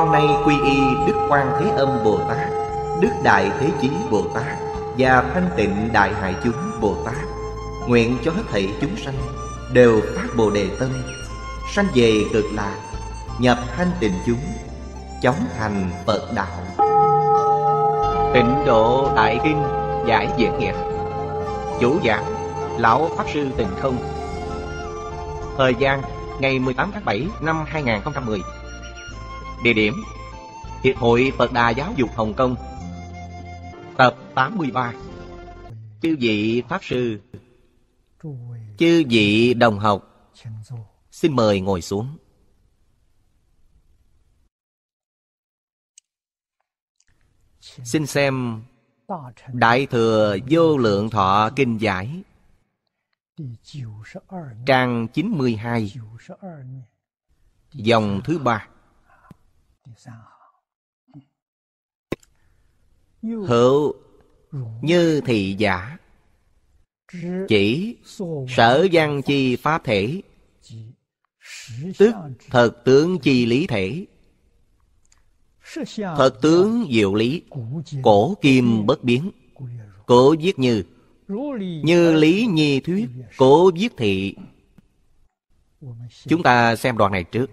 con nay quy y đức quan thế âm bồ tát đức đại thế chí bồ tát và thanh tịnh đại hại chúng bồ tát nguyện cho hết thảy chúng sanh đều phát bồ đề tâm sanh về cực lạc nhập thanh tịnh chúng chóng thành phật đạo tịnh độ đại kinh giải diễn nghiệp chủ giảng lão pháp sư tịnh không thời gian ngày 18 tháng 7 năm 2010 Địa điểm Hiệp hội Phật Đà Giáo dục Hồng Kông Tập 83 Chư vị Pháp Sư Chư vị đồng học Xin mời ngồi xuống Xin xem Đại Thừa Vô Lượng Thọ Kinh Giải Trang 92 Dòng thứ ba hữu như thị giả chỉ sở văn chi pháp thể tức thật tướng chi lý thể thật tướng diệu lý cổ kim bất biến cổ viết như như lý nhi thuyết cổ viết thị chúng ta xem đoạn này trước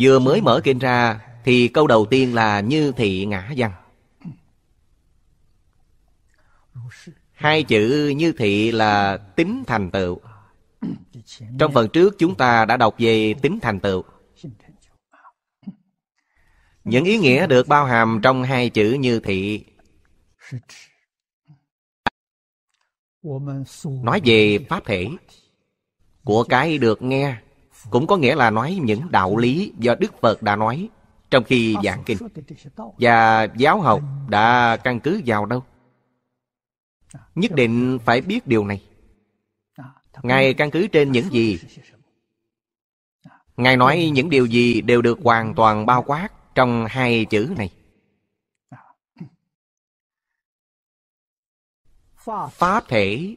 vừa mới mở kinh ra thì câu đầu tiên là như thị ngã văn Hai chữ như thị là tính thành tựu Trong phần trước chúng ta đã đọc về tính thành tựu Những ý nghĩa được bao hàm trong hai chữ như thị Nói về pháp thể Của cái được nghe Cũng có nghĩa là nói những đạo lý do Đức Phật đã nói trong khi giảng kinh và giáo học đã căn cứ vào đâu à, nhất định phải biết điều này à, ngài căn cứ trên những gì ngài nói à. những điều gì đều được hoàn toàn bao quát trong hai chữ này pháp thể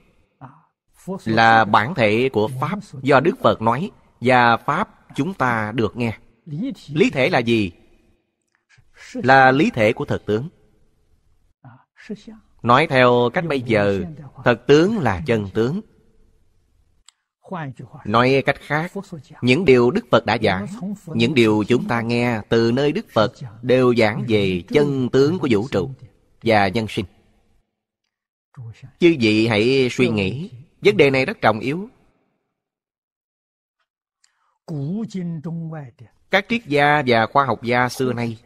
là bản thể của pháp do đức phật nói và pháp chúng ta được nghe lý thể là gì là lý thể của thật tướng à, nói theo cách bây giờ thật tướng là chân tướng nói cách khác những điều đức phật đã giảng những điều chúng ta nghe từ nơi đức phật đều giảng về chân tướng của vũ trụ và nhân sinh chư vị hãy suy nghĩ vấn đề này rất trọng yếu các triết gia và khoa học gia xưa nay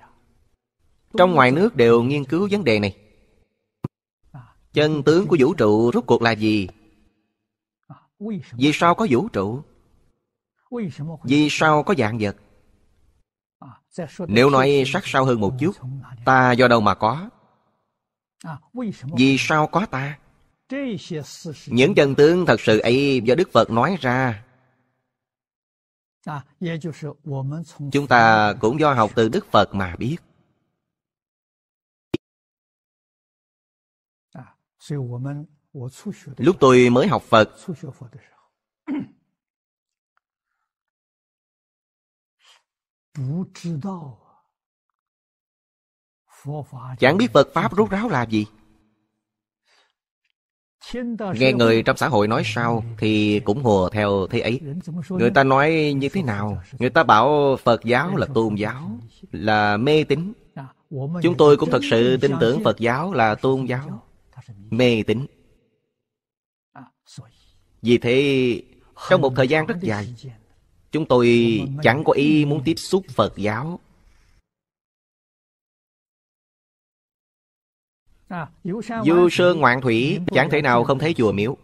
trong ngoài nước đều nghiên cứu vấn đề này. Chân tướng của vũ trụ rốt cuộc là gì? Vì sao có vũ trụ? Vì sao có dạng vật? Nếu nói sát sao hơn một chút, ta do đâu mà có? Vì sao có ta? Những chân tướng thật sự ấy do Đức Phật nói ra Chúng ta cũng do học từ Đức Phật mà biết. Lúc tôi mới học Phật, chẳng biết Phật Pháp rốt ráo là gì. Nghe người trong xã hội nói sao Thì cũng hùa theo thế ấy Người ta nói như thế nào Người ta bảo Phật giáo là tôn giáo Là mê tín Chúng tôi cũng thật sự tin tưởng Phật giáo là tôn giáo Mê tín Vì thế Trong một thời gian rất dài Chúng tôi chẳng có ý muốn tiếp xúc Phật giáo Du à, sơn ngoạn thủy Chẳng thể nào không thấy chùa miếu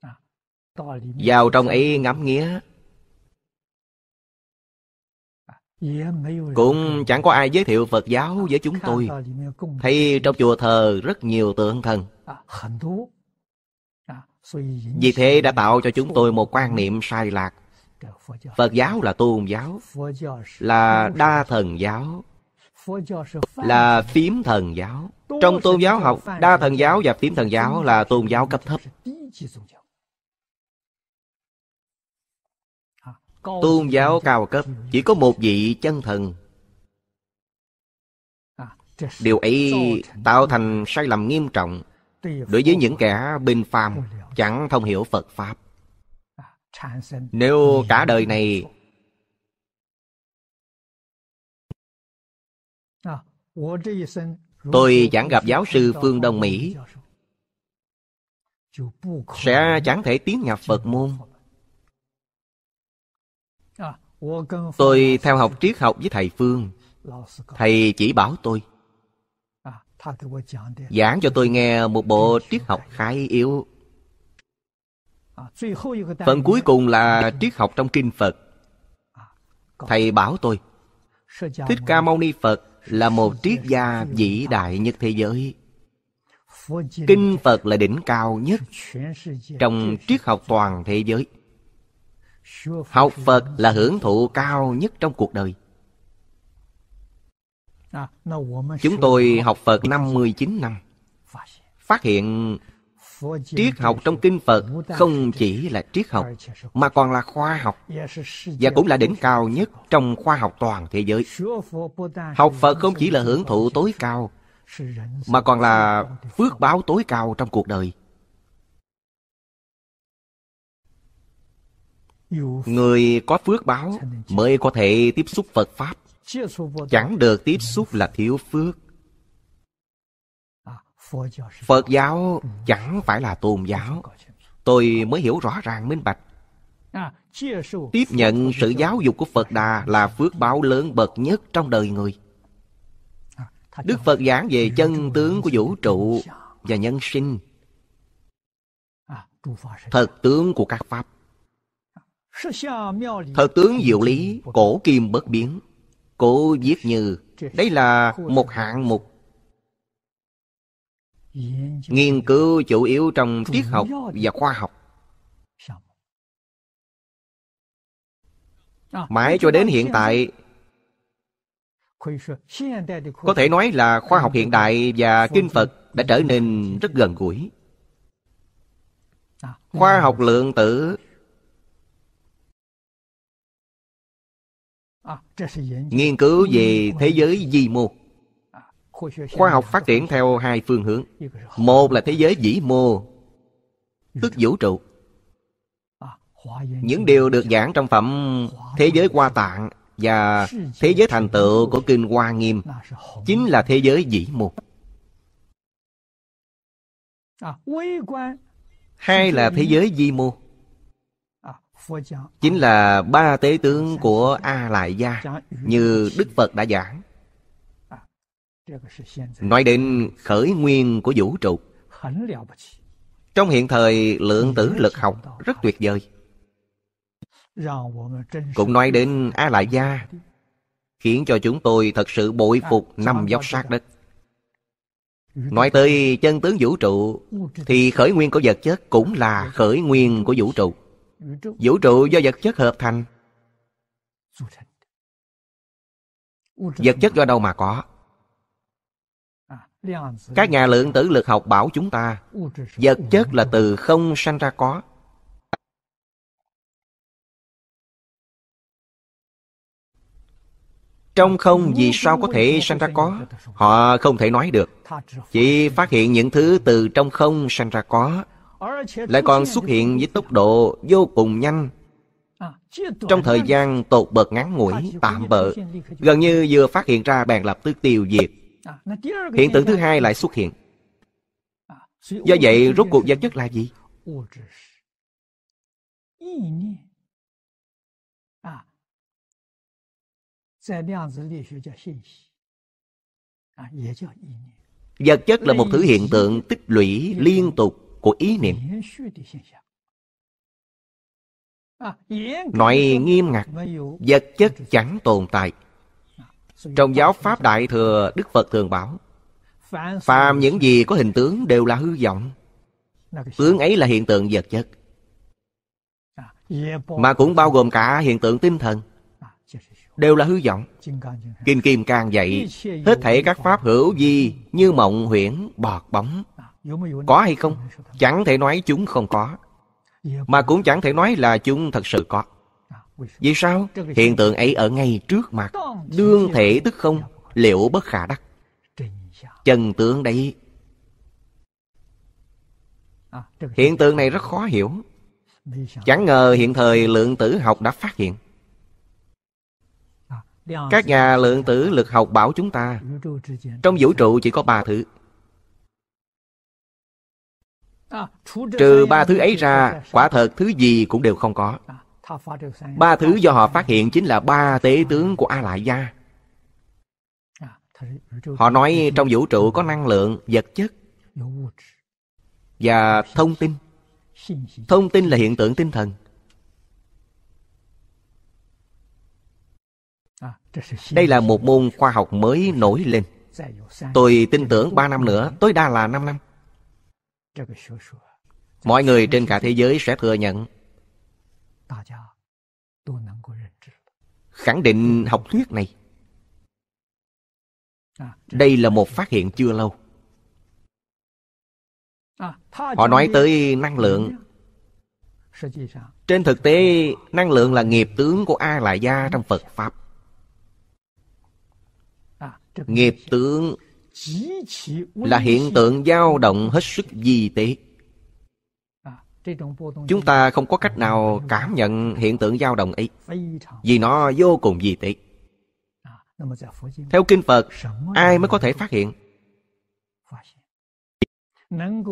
à, Vào trong ấy ngắm nghía à, Cũng chẳng có ai giới thiệu Phật giáo với chúng tôi Thấy trong chùa thờ rất nhiều tượng thần Vì thế đã tạo cho chúng tôi một quan niệm sai lạc Phật giáo là tôn giáo Là đa thần giáo Là phím thần giáo trong tôn giáo học, đa thần giáo và tím thần giáo là tôn giáo cấp thấp. Tôn giáo cao cấp chỉ có một vị chân thần. Điều ấy tạo thành sai lầm nghiêm trọng đối với những kẻ bình phàm chẳng thông hiểu Phật Pháp. Nếu cả đời này Tôi chẳng gặp giáo sư phương Đông Mỹ Sẽ chẳng thể tiến nhập Phật môn Tôi theo học triết học với thầy Phương Thầy chỉ bảo tôi Giảng cho tôi nghe một bộ triết học khái yếu Phần cuối cùng là triết học trong kinh Phật Thầy bảo tôi Thích Ca Mâu Ni Phật là một triết gia vĩ đại nhất thế giới kinh phật là đỉnh cao nhất trong triết học toàn thế giới học phật là hưởng thụ cao nhất trong cuộc đời chúng tôi học phật 59 năm phát hiện triết học trong kinh phật không chỉ là triết học mà còn là khoa học và cũng là đỉnh cao nhất trong khoa học toàn thế giới học phật không chỉ là hưởng thụ tối cao mà còn là phước báo tối cao trong cuộc đời người có phước báo mới có thể tiếp xúc phật pháp chẳng được tiếp xúc là thiếu phước phật giáo chẳng phải là tôn giáo tôi mới hiểu rõ ràng minh bạch à, tiếp nhận sự giáo dục của phật đà là phước báo lớn bậc nhất trong đời người à, đức phật giảng về chân tướng của vũ trụ và nhân sinh à, thật tướng của các pháp thật tướng diệu lý cổ kim bất biến cổ viết như đây là một hạng mục nghiên cứu chủ yếu trong triết học và khoa học mãi cho đến hiện tại có thể nói là khoa học hiện đại và kinh phật đã trở nên rất gần gũi khoa học lượng tử nghiên cứu về thế giới di mô khoa học phát triển theo hai phương hướng một là thế giới vĩ mô tức vũ trụ những điều được giảng trong phẩm thế giới hoa tạng và thế giới thành tựu của kinh hoa nghiêm chính là thế giới vĩ mô hai là thế giới di mô chính là ba tế tướng của a lại gia như đức phật đã giảng Nói đến khởi nguyên của vũ trụ Trong hiện thời lượng tử lực học rất tuyệt vời Cũng nói đến a lại gia Khiến cho chúng tôi thật sự bội phục năm dốc sát đất Nói tới chân tướng vũ trụ Thì khởi nguyên của vật chất cũng là khởi nguyên của vũ trụ Vũ trụ do vật chất hợp thành Vật chất do đâu mà có các nhà lượng tử lực học bảo chúng ta vật chất là từ không sanh ra có trong không vì sao có thể sanh ra có họ không thể nói được chỉ phát hiện những thứ từ trong không sanh ra có lại còn xuất hiện với tốc độ vô cùng nhanh trong thời gian tột bợt ngắn ngủi tạm bợ gần như vừa phát hiện ra bèn lập tức tiêu diệt À, hiện tượng thứ hai lại xuất hiện à, do vậy rốt cuộc vật chất là gì à, vật chất là một thứ hiện tượng tích lũy liên tục của ý niệm nói nghiêm ngặt vật chất chẳng tồn tại trong giáo Pháp Đại Thừa Đức Phật thường bảo Phàm những gì có hình tướng đều là hư vọng Tướng ấy là hiện tượng vật chất Mà cũng bao gồm cả hiện tượng tinh thần Đều là hư vọng Kim Kim càng dạy Hết thể các pháp hữu di Như mộng huyễn bọt bóng Có hay không Chẳng thể nói chúng không có Mà cũng chẳng thể nói là chúng thật sự có vì sao? Hiện tượng ấy ở ngay trước mặt Đương thể tức không Liệu bất khả đắc Chân tướng đấy Hiện tượng này rất khó hiểu Chẳng ngờ hiện thời lượng tử học đã phát hiện Các nhà lượng tử lực học bảo chúng ta Trong vũ trụ chỉ có ba thứ Trừ ba thứ ấy ra Quả thật thứ gì cũng đều không có Ba thứ do họ phát hiện chính là ba tế tướng của A Lại Gia. Họ nói trong vũ trụ có năng lượng, vật chất và thông tin. Thông tin là hiện tượng tinh thần. À, Đây là một môn khoa học mới nổi lên. Tôi tin tưởng 3 năm nữa, tối đa là 5 năm. Mọi người trên cả thế giới sẽ thừa nhận khẳng định học thuyết này à, đây là một phát hiện chưa lâu à, họ nói tới năng lượng trên thực tế năng lượng là nghiệp tướng của a la gia trong phật pháp à, nghiệp tướng là hiện tượng dao động hết sức di tế chúng ta không có cách nào cảm nhận hiện tượng dao động ấy vì nó vô cùng vi tế theo kinh phật ai mới có thể phát hiện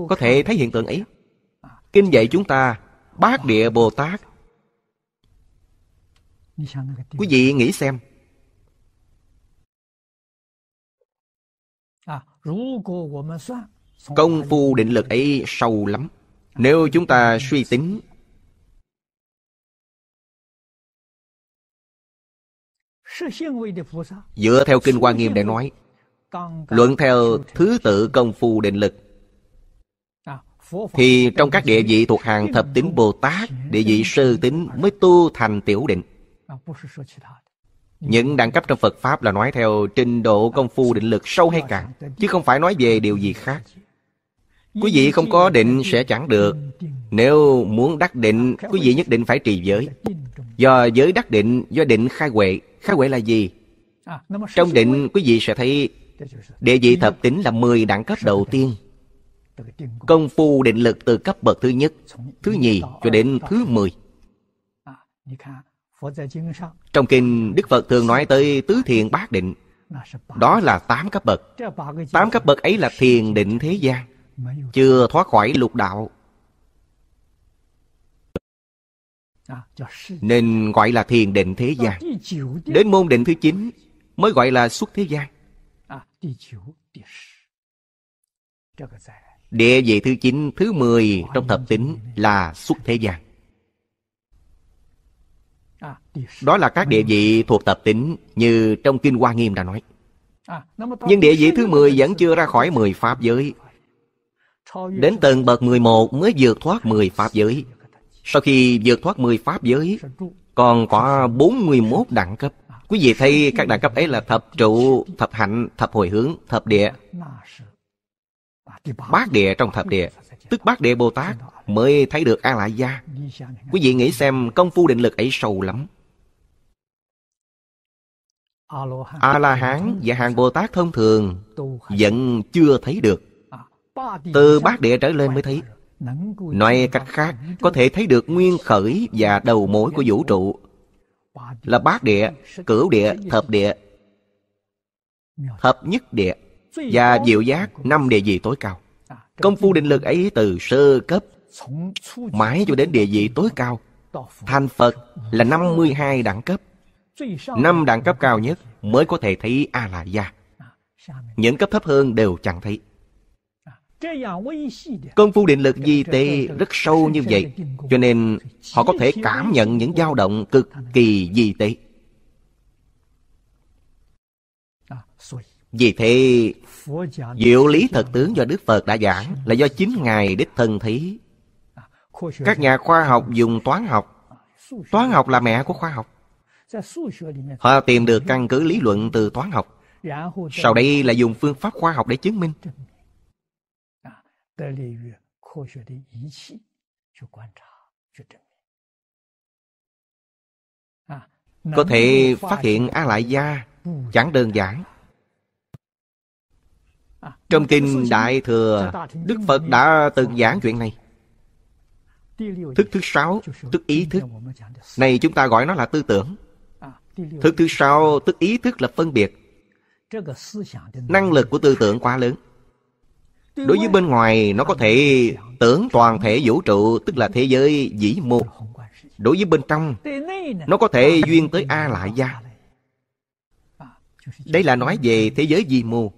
có thể thấy hiện tượng ấy kinh dạy chúng ta bát địa bồ tát quý vị nghĩ xem công phu định lực ấy sâu lắm nếu chúng ta suy tính dựa theo kinh hoa nghiêm để nói luận theo thứ tự công phu định lực thì trong các địa vị thuộc hàng thập tính bồ tát địa vị sơ tính mới tu thành tiểu định những đẳng cấp trong phật pháp là nói theo trình độ công phu định lực sâu hay cạn chứ không phải nói về điều gì khác Quý vị không có định sẽ chẳng được Nếu muốn đắc định Quý vị nhất định phải trì giới Do giới đắc định Do định khai huệ Khai huệ là gì? Trong định quý vị sẽ thấy Địa vị thập tính là 10 đẳng cấp đầu tiên Công phu định lực từ cấp bậc thứ nhất Thứ nhì cho đến thứ 10 Trong kinh Đức Phật thường nói tới tứ thiền bát định Đó là tám cấp bậc tám cấp bậc ấy là thiền định thế gian chưa thoát khỏi lục đạo à, nên gọi là thiền định thế gian đến môn định thứ chín mới gọi là xuất thế gian à, địa vị thứ chín thứ mười trong thập tính là xuất thế gian à, đó là các địa vị thuộc tập tính như trong Kinh Hoa Nghiêm đã nói. Nhưng địa vị thứ mười vẫn chưa ra khỏi mười Pháp giới. Đến tầng bậc 11 mới vượt thoát 10 Pháp giới Sau khi vượt thoát 10 Pháp giới Còn có 41 đẳng cấp Quý vị thấy các đẳng cấp ấy là thập trụ, thập hạnh, thập hồi hướng, thập địa Bát địa trong thập địa Tức bát địa Bồ Tát mới thấy được A la Gia Quý vị nghĩ xem công phu định lực ấy sâu lắm A-la-hán và hàng Bồ Tát thông thường Vẫn chưa thấy được từ bát địa trở lên mới thấy Nói cách khác Có thể thấy được nguyên khởi và đầu mối của vũ trụ Là bát địa, cửu địa, thập địa Thập nhất địa Và diệu giác năm địa vị tối cao Công phu định lực ấy từ sơ cấp Mãi cho đến địa vị tối cao Thành Phật là 52 đẳng cấp Năm đẳng cấp cao nhất mới có thể thấy A-la-gia Những cấp thấp hơn đều chẳng thấy Công phu định lực di tế rất sâu như vậy Cho nên họ có thể cảm nhận những dao động cực kỳ di tế à, Vì thế Diệu lý thật tướng do Đức Phật đã giảng Là do chính Ngài đích thân thí. À, Các nhà khoa học dùng toán học à, Toán học là mẹ của khoa học Họ tìm được căn cứ lý luận từ toán học dạ Sau đây là dùng phương pháp khoa học để chứng minh 得力于科学的仪器去观察、去证明。啊，có thể phát hiện a lại gia chẳng đơn giản. Trong kinh Đại Thừa, Đức Phật đã từng giảng chuyện này. Thức thứ sáu, tức ý thức. Này chúng ta gọi nó là tư tưởng. À, thức thứ sáu, tức ý thức là phân biệt. Năng lực của tư tưởng quá lớn đối với bên ngoài nó có thể tưởng toàn thể vũ trụ tức là thế giới vĩ mô đối với bên trong nó có thể duyên tới a lại gia đây là nói về thế giới vi mô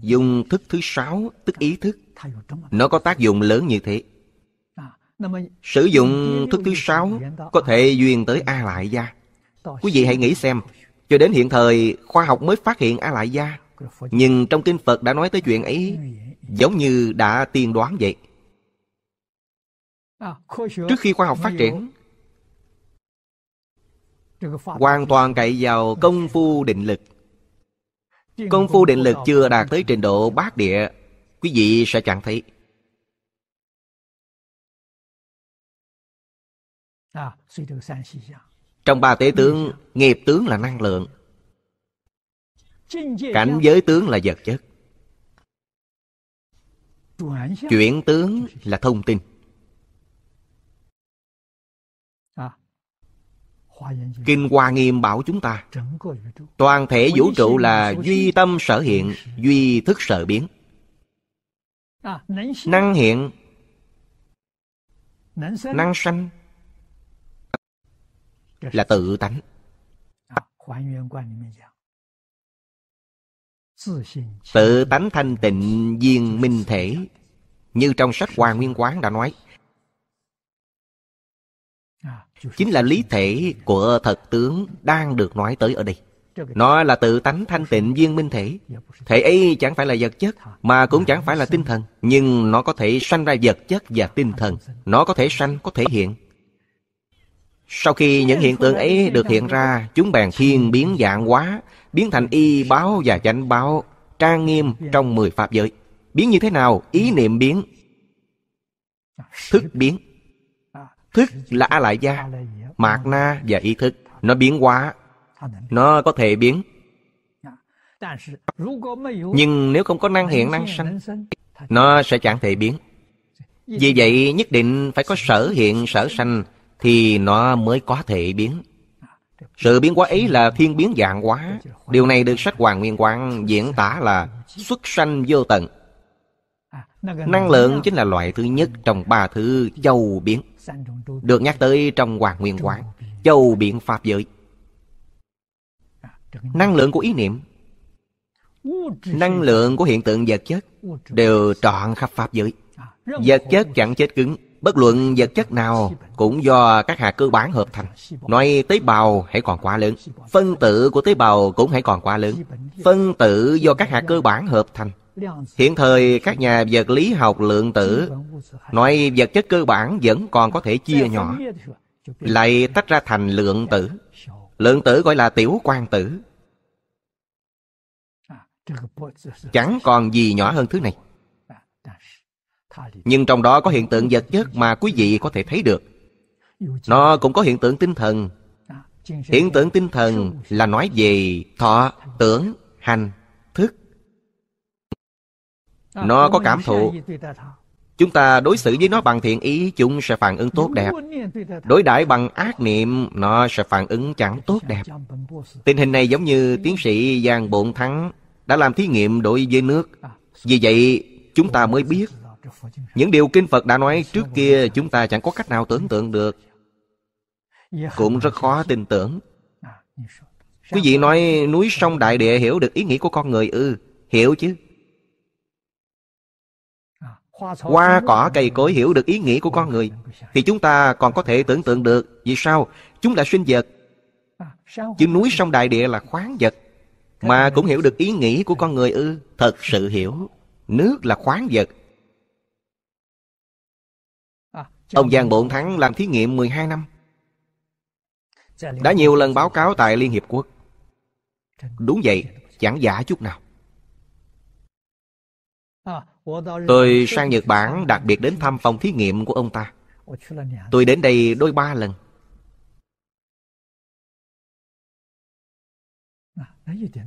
dùng thức thứ sáu tức ý thức nó có tác dụng lớn như thế sử dụng thức thứ sáu có thể duyên tới a lại gia quý vị hãy nghĩ xem cho đến hiện thời khoa học mới phát hiện a lại gia nhưng trong kinh Phật đã nói tới chuyện ấy giống như đã tiên đoán vậy. Trước khi khoa học phát triển, hoàn toàn cậy vào công phu định lực. Công phu định lực chưa đạt tới trình độ bát địa, quý vị sẽ chẳng thấy. Trong ba tế tướng, nghiệp tướng là năng lượng, cảnh giới tướng là vật chất chuyển tướng là thông tin à. kinh hoa nghiêm bảo chúng ta toàn thể vũ trụ là duy tâm sở hiện duy thức sở biến à, năng hiện năng sanh là tự tánh à, Tự tánh thanh tịnh viên minh thể Như trong sách Hoa Nguyên Quán đã nói Chính là lý thể của thật tướng đang được nói tới ở đây Nó là tự tánh thanh tịnh viên minh thể Thể ấy chẳng phải là vật chất Mà cũng chẳng phải là tinh thần Nhưng nó có thể sanh ra vật chất và tinh thần Nó có thể sanh, có thể hiện sau khi những hiện tượng ấy được hiện ra, chúng bèn thiên biến dạng hóa, biến thành y báo và danh báo, trang nghiêm trong mười pháp giới. Biến như thế nào? Ý niệm biến, thức biến. Thức là a lại gia, mạt na và ý thức. Nó biến hóa, nó có thể biến. Nhưng nếu không có năng hiện năng sanh, nó sẽ chẳng thể biến. Vì vậy nhất định phải có sở hiện sở sanh thì nó mới có thể biến sự biến hóa ấy là thiên biến dạng hóa điều này được sách hoàng nguyên quang diễn tả là xuất sanh vô tận năng lượng chính là loại thứ nhất trong ba thứ châu biến được nhắc tới trong hoàng nguyên quang châu biện pháp giới năng lượng của ý niệm năng lượng của hiện tượng vật chất đều trọn khắp pháp giới vật chất chẳng chết cứng Bất luận vật chất nào cũng do các hạt cơ bản hợp thành. Nói tế bào hãy còn quá lớn. Phân tử của tế bào cũng hãy còn quá lớn. Phân tử do các hạt cơ bản hợp thành. Hiện thời các nhà vật lý học lượng tử nói vật chất cơ bản vẫn còn có thể chia nhỏ, lại tách ra thành lượng tử. Lượng tử gọi là tiểu quan tử. Chẳng còn gì nhỏ hơn thứ này nhưng trong đó có hiện tượng vật chất mà quý vị có thể thấy được nó cũng có hiện tượng tinh thần hiện tượng tinh thần là nói về thọ tưởng hành thức nó có cảm thụ chúng ta đối xử với nó bằng thiện ý chúng sẽ phản ứng tốt đẹp đối đãi bằng ác niệm nó sẽ phản ứng chẳng tốt đẹp tình hình này giống như tiến sĩ giang bộn thắng đã làm thí nghiệm đối với nước vì vậy chúng ta mới biết những điều Kinh Phật đã nói trước kia chúng ta chẳng có cách nào tưởng tượng được. Cũng rất khó tin tưởng. Quý vị nói núi sông đại địa hiểu được ý nghĩa của con người ư? Ừ, hiểu chứ. Hoa cỏ cây cối hiểu được ý nghĩa của con người Thì chúng ta còn có thể tưởng tượng được Vì sao? Chúng là sinh vật Chứ núi sông đại địa là khoáng vật Mà cũng hiểu được ý nghĩa của con người ư ừ, Thật sự hiểu Nước là khoáng vật Ông Giang Bộn Thắng làm thí nghiệm 12 năm Đã nhiều lần báo cáo tại Liên Hiệp Quốc Đúng vậy, chẳng giả chút nào Tôi sang Nhật Bản đặc biệt đến thăm phòng thí nghiệm của ông ta Tôi đến đây đôi ba lần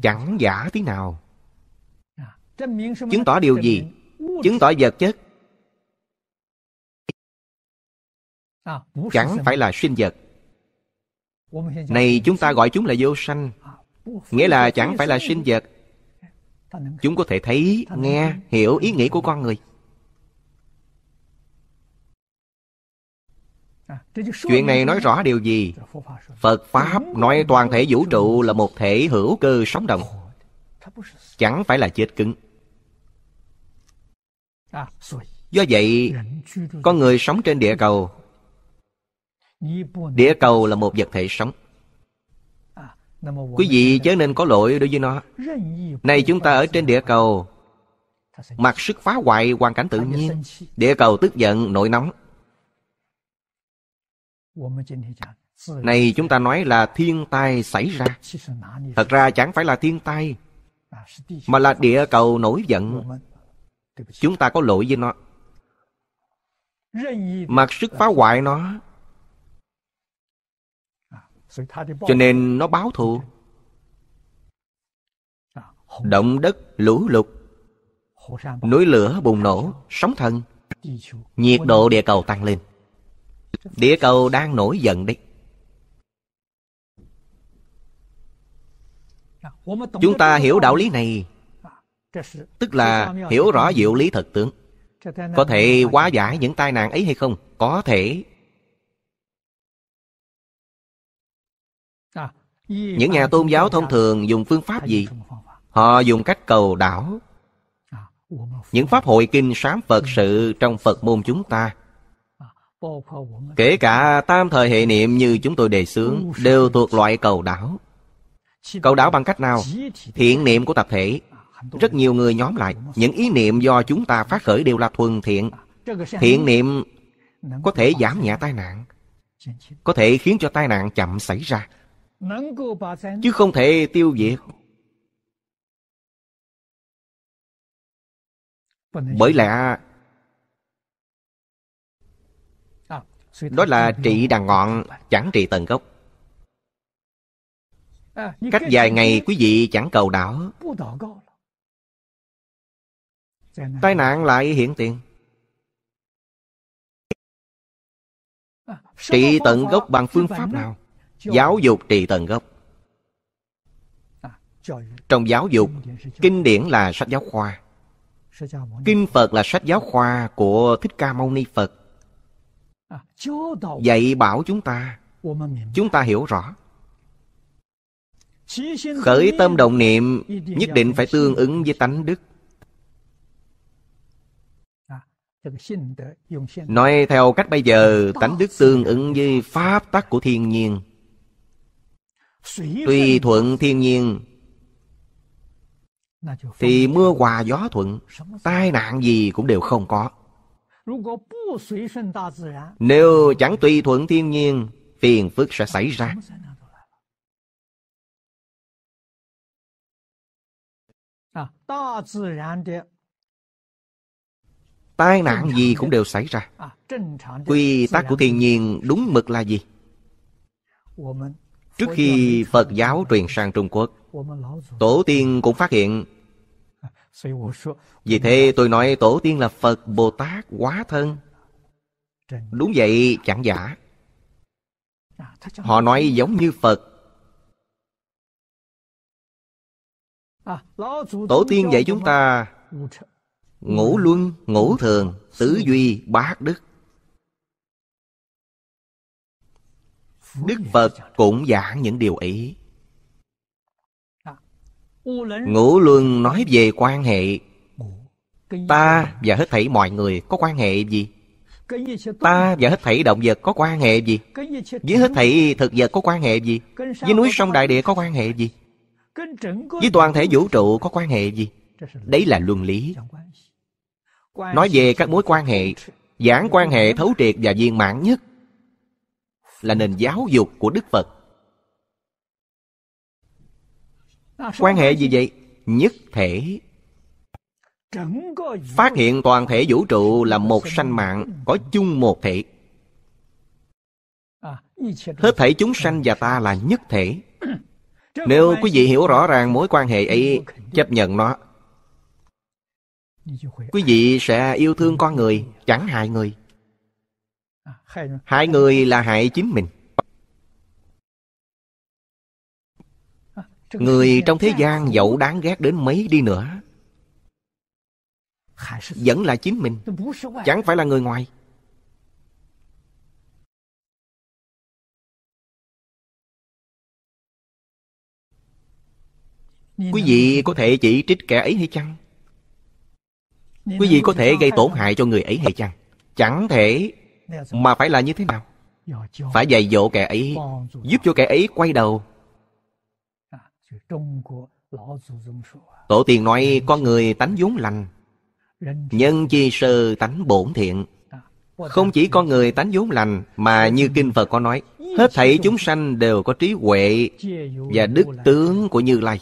Chẳng giả tí nào Chứng tỏ điều gì? Chứng tỏ vật chất À, chẳng phải là sinh vật này chúng ta gọi chúng là vô sanh à, nghĩa là chẳng phải là sinh vật chúng có thể thấy nghe hiểu ý nghĩ của con người à, chuyện này nói rõ điều gì phật pháp nói toàn thể vũ trụ là một thể hữu cơ sống động chẳng phải là chết cứng do vậy con người sống trên địa cầu Địa cầu là một vật thể sống à, Quý vị chớ nên có lỗi đối với nó Này chúng ta ở trên địa cầu Mặc sức phá hoại hoàn cảnh tự nhiên Địa cầu tức giận, nổi nóng Này chúng ta nói là thiên tai xảy ra Thật ra chẳng phải là thiên tai à, Mà là địa cầu nổi giận Chúng ta có lỗi với nó Mặc sức phá hoại nó cho nên nó báo thù à, động đất lũ lụt núi lửa bùng nổ sóng thần nhiệt độ địa cầu tăng lên địa cầu đang nổi giận đi. À, chúng ta hiểu đạo lý này à, tức là hiểu rõ diệu lý thực tướng có thể hóa giải những tai nạn ấy hay không có thể Những nhà tôn giáo thông thường dùng phương pháp gì? Họ dùng cách cầu đảo Những pháp hội kinh sám Phật sự trong Phật môn chúng ta Kể cả tam thời hệ niệm như chúng tôi đề xướng Đều thuộc loại cầu đảo Cầu đảo bằng cách nào? Thiện niệm của tập thể Rất nhiều người nhóm lại Những ý niệm do chúng ta phát khởi đều là thuần thiện Thiện niệm có thể giảm nhẹ tai nạn Có thể khiến cho tai nạn chậm xảy ra chứ không thể tiêu diệt vâng, bởi lẽ à, đó là trị đàn ngọn chẳng trị tận gốc à, cách vài ngày quý vị chẳng cầu đảo tai nạn lại hiện tiền à, trị tận gốc bằng phương pháp nào giáo dục trì tận gốc trong giáo dục kinh điển là sách giáo khoa kinh phật là sách giáo khoa của thích ca mâu ni phật dạy bảo chúng ta chúng ta hiểu rõ khởi tâm động niệm nhất định phải tương ứng với tánh đức nói theo cách bây giờ tánh đức tương ứng với pháp tắc của thiên nhiên tùy thuận thiên nhiên thì mưa hòa gió thuận tai nạn gì cũng đều không có nếu chẳng tùy thuận thiên nhiên phiền phức sẽ xảy ra à, tai nạn gì cũng đều xảy ra à, quy tắc của thiên nhiên đúng mực là gì Trước khi Phật giáo truyền sang Trung Quốc Tổ tiên cũng phát hiện Vì thế tôi nói tổ tiên là Phật Bồ Tát quá thân Đúng vậy chẳng giả Họ nói giống như Phật Tổ tiên dạy chúng ta Ngũ luân, ngũ thường, tứ duy, bát đức Đức Phật cũng giảng những điều ấy Ngũ Luân nói về quan hệ Ta và hết thảy mọi người có quan hệ gì? Ta và hết thảy động vật có quan hệ gì? Với hết thảy thực vật có quan hệ gì? Với núi sông đại địa có quan hệ gì? Với toàn thể vũ trụ có quan hệ gì? Đấy là luân lý Nói về các mối quan hệ Giảng quan hệ thấu triệt và viên mãn nhất là nền giáo dục của Đức Phật. Quan hệ gì vậy? Nhất thể. Phát hiện toàn thể vũ trụ là một sanh mạng, có chung một thể. Hết thể chúng sanh và ta là nhất thể. Nếu quý vị hiểu rõ ràng mối quan hệ ấy, chấp nhận nó, quý vị sẽ yêu thương con người chẳng hại người À, hại người là hại chính mình à, người trong thế gian dẫu đáng ghét đến mấy đi nữa vẫn là chính mình chẳng phải là người ngoài quý vị có thể chỉ trích kẻ ấy hay chăng quý vị có thể gây tổn hại cho người ấy hay chăng chẳng thể mà phải là như thế nào phải dạy dỗ kẻ ấy giúp cho kẻ ấy quay đầu tổ tiên nói con người tánh vốn lành nhân chi sơ tánh bổn thiện không chỉ con người tánh vốn lành mà như kinh phật có nói hết thảy chúng sanh đều có trí huệ và đức tướng của như lai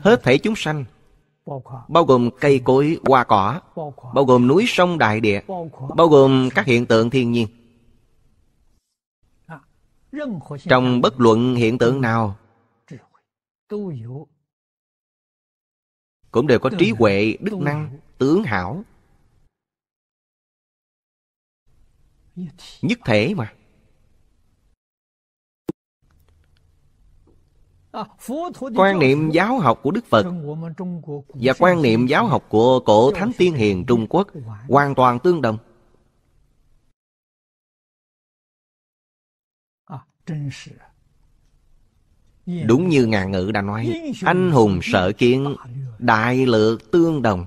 hết thảy chúng sanh bao gồm cây cối hoa cỏ bao gồm núi sông đại địa bao gồm các hiện tượng thiên nhiên trong bất luận hiện tượng nào cũng đều có trí huệ đức năng tướng hảo nhất thể mà quan niệm giáo học của đức phật và quan niệm giáo học của cổ thánh tiên hiền trung quốc hoàn toàn tương đồng à, đúng như ngàn ngữ đã nói anh hùng sở kiến đại lược tương đồng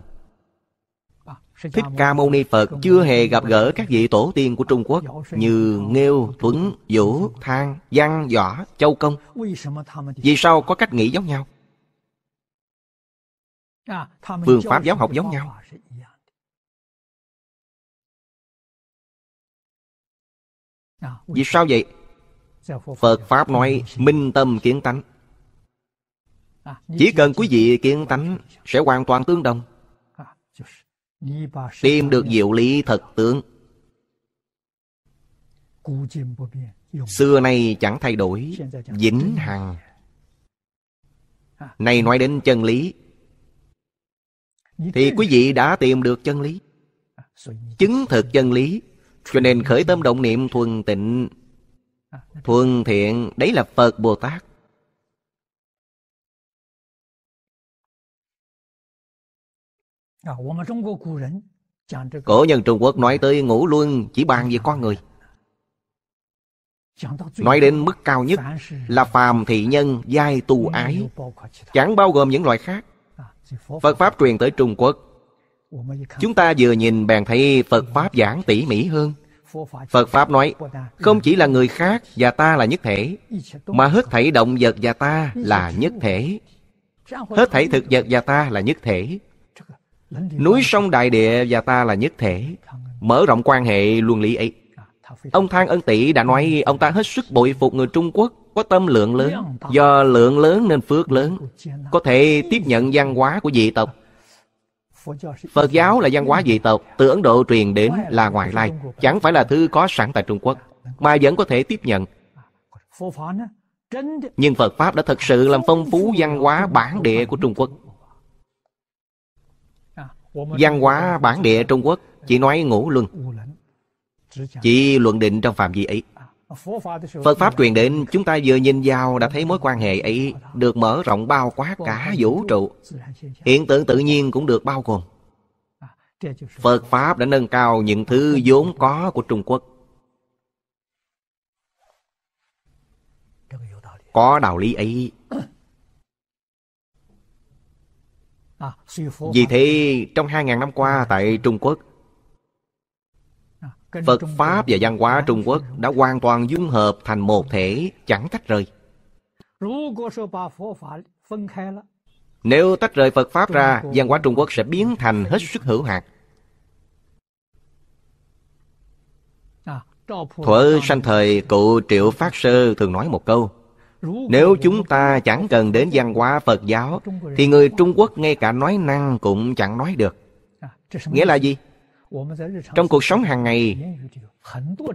Thích Ca Mâu Ni Phật chưa hề gặp gỡ các vị tổ tiên của Trung Quốc như Nghêu, Tuấn, Vũ, Thang, Văn, Võ, Châu Công. Vì sao có cách nghĩ giống nhau? À, Phương pháp giáo học giống nhau. À, Vì sao vậy? Phật Pháp nói minh tâm kiến tánh. À, Chỉ cần quý vị kiến tánh sẽ hoàn toàn tương đồng. Tìm được diệu lý thật tướng Xưa nay chẳng thay đổi Vĩnh hằng Này nói đến chân lý Thì quý vị đã tìm được chân lý Chứng thực chân lý Cho nên khởi tâm động niệm thuần tịnh Thuần thiện Đấy là Phật Bồ Tát Cổ nhân Trung Quốc nói tới ngũ luân chỉ bàn về con người Nói đến mức cao nhất là phàm thị nhân giai tu ái Chẳng bao gồm những loại khác Phật Pháp truyền tới Trung Quốc Chúng ta vừa nhìn bèn thấy Phật Pháp giảng tỉ mỉ hơn Phật Pháp nói Không chỉ là người khác và ta là nhất thể Mà hết thảy động vật và ta là nhất thể Hết thảy thực vật và ta là nhất thể núi sông đại địa và ta là nhất thể mở rộng quan hệ luân lý ấy ông thang ân tỷ đã nói ông ta hết sức bội phục người trung quốc có tâm lượng lớn do lượng lớn nên phước lớn có thể tiếp nhận văn hóa của dị tộc phật giáo là văn hóa dị tộc từ ấn độ truyền đến là ngoại lai chẳng phải là thứ có sẵn tại trung quốc mà vẫn có thể tiếp nhận nhưng phật pháp đã thật sự làm phong phú văn hóa bản địa của trung quốc văn hóa bản địa trung quốc chỉ nói ngũ luân chỉ luận định trong phạm vi ấy phật pháp truyền định chúng ta vừa nhìn vào đã thấy mối quan hệ ấy được mở rộng bao quát cả vũ trụ hiện tượng tự nhiên cũng được bao gồm phật pháp đã nâng cao những thứ vốn có của trung quốc có đạo lý ấy À, Vì thế trong 2.000 năm qua tại Trung Quốc à, Phật Pháp và văn hóa Trung Quốc đã hoàn toàn dung hợp thành một thể, chẳng tách rời. Nếu tách rời Phật Pháp ra, văn hóa Trung Quốc sẽ biến thành hết sức hữu hạn. À, Thuở sanh thời, cụ Triệu Phát Sơ thường nói một câu nếu chúng ta chẳng cần đến văn hóa Phật giáo Thì người Trung Quốc ngay cả nói năng cũng chẳng nói được Nghĩa là gì? Trong cuộc sống hàng ngày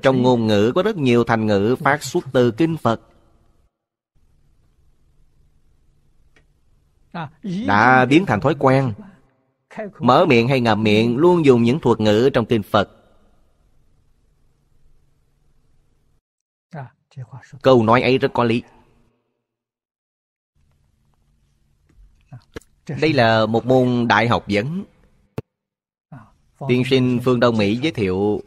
Trong ngôn ngữ có rất nhiều thành ngữ phát xuất từ Kinh Phật Đã biến thành thói quen Mở miệng hay ngậm miệng luôn dùng những thuật ngữ trong Kinh Phật Câu nói ấy rất có lý Đây là một môn đại học vấn Tiên sinh Phương Đông Mỹ giới thiệu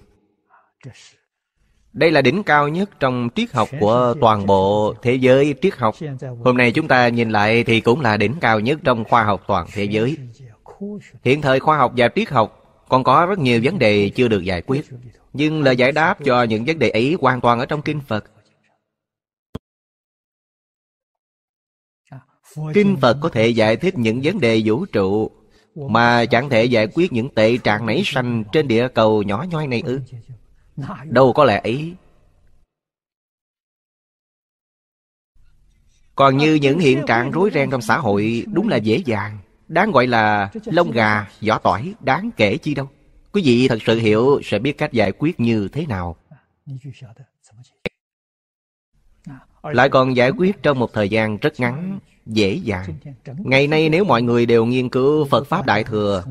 Đây là đỉnh cao nhất trong triết học của toàn bộ thế giới triết học Hôm nay chúng ta nhìn lại thì cũng là đỉnh cao nhất trong khoa học toàn thế giới Hiện thời khoa học và triết học còn có rất nhiều vấn đề chưa được giải quyết Nhưng lời giải đáp cho những vấn đề ấy hoàn toàn ở trong Kinh Phật kinh phật có thể giải thích những vấn đề vũ trụ mà chẳng thể giải quyết những tệ trạng nảy sanh trên địa cầu nhỏ nhoi này ư đâu có lẽ ấy còn như những hiện trạng rối ren trong xã hội đúng là dễ dàng đáng gọi là lông gà vỏ tỏi đáng kể chi đâu quý vị thật sự hiểu sẽ biết cách giải quyết như thế nào lại còn giải quyết trong một thời gian rất ngắn dễ dàng ngày nay nếu mọi người đều nghiên cứu phật pháp đại thừa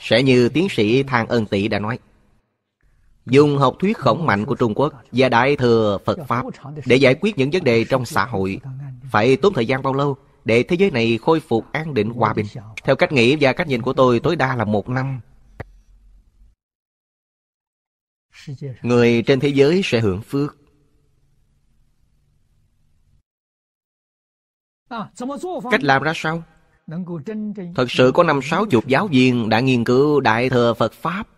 sẽ như tiến sĩ thang ân Tỷ đã nói dùng học thuyết khổng mạnh của trung quốc và đại thừa phật pháp để giải quyết những vấn đề trong xã hội phải tốn thời gian bao lâu để thế giới này khôi phục an định hòa bình theo cách nghĩ và cách nhìn của tôi tối đa là một năm người trên thế giới sẽ hưởng phước À, Cách làm ra sao? Thật sự có năm sáu chục giáo viên đã nghiên cứu Đại Thừa Phật Pháp.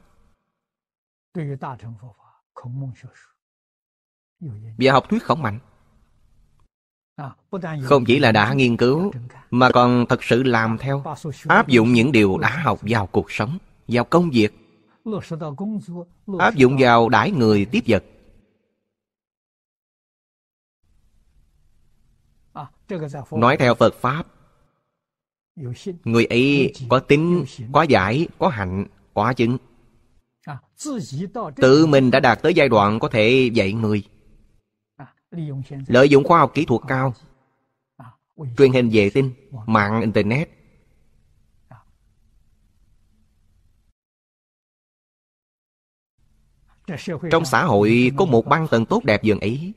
Và học thuyết khổng mạnh. À, không chỉ là đã nghiên cứu, mà còn thật sự làm theo, áp dụng những điều đã học vào cuộc sống, vào công việc, áp dụng vào đãi người tiếp vật nói theo phật pháp người ấy có tính có giải có hạnh có chứng à, tự mình đã đạt tới giai đoạn có thể dạy người à, lợi dụng khoa học kỹ thuật cao à, truyền hình vệ tinh mạng internet trong xã hội có một băng tầng tốt đẹp dường ấy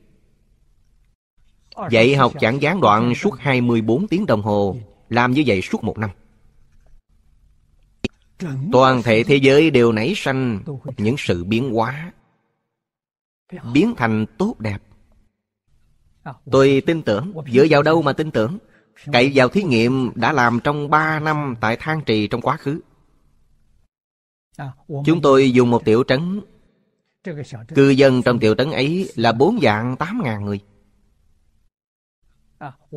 Dạy học chẳng gián đoạn suốt 24 tiếng đồng hồ Làm như vậy suốt một năm Toàn thể thế giới đều nảy sanh những sự biến hóa Biến thành tốt đẹp Tôi tin tưởng Dựa vào đâu mà tin tưởng Cậy vào thí nghiệm đã làm trong 3 năm Tại thang trì trong quá khứ Chúng tôi dùng một tiểu trấn Cư dân trong tiểu trấn ấy là 4 dạng 8 ngàn người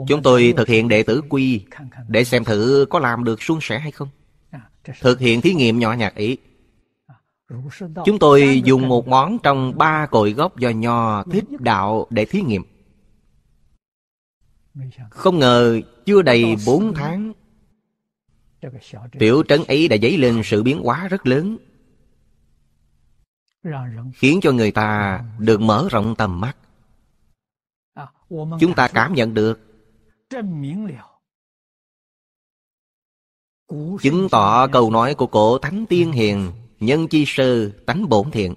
Chúng tôi thực hiện đệ tử quy Để xem thử có làm được suôn sẻ hay không Thực hiện thí nghiệm nhỏ nhặt ý Chúng tôi dùng một món trong ba cội gốc do nho thích đạo để thí nghiệm Không ngờ chưa đầy bốn tháng Tiểu trấn ấy đã dấy lên sự biến hóa rất lớn Khiến cho người ta được mở rộng tầm mắt chúng ta cảm nhận được chứng tỏ câu nói của cổ thánh tiên hiền nhân chi sư tánh bổn thiện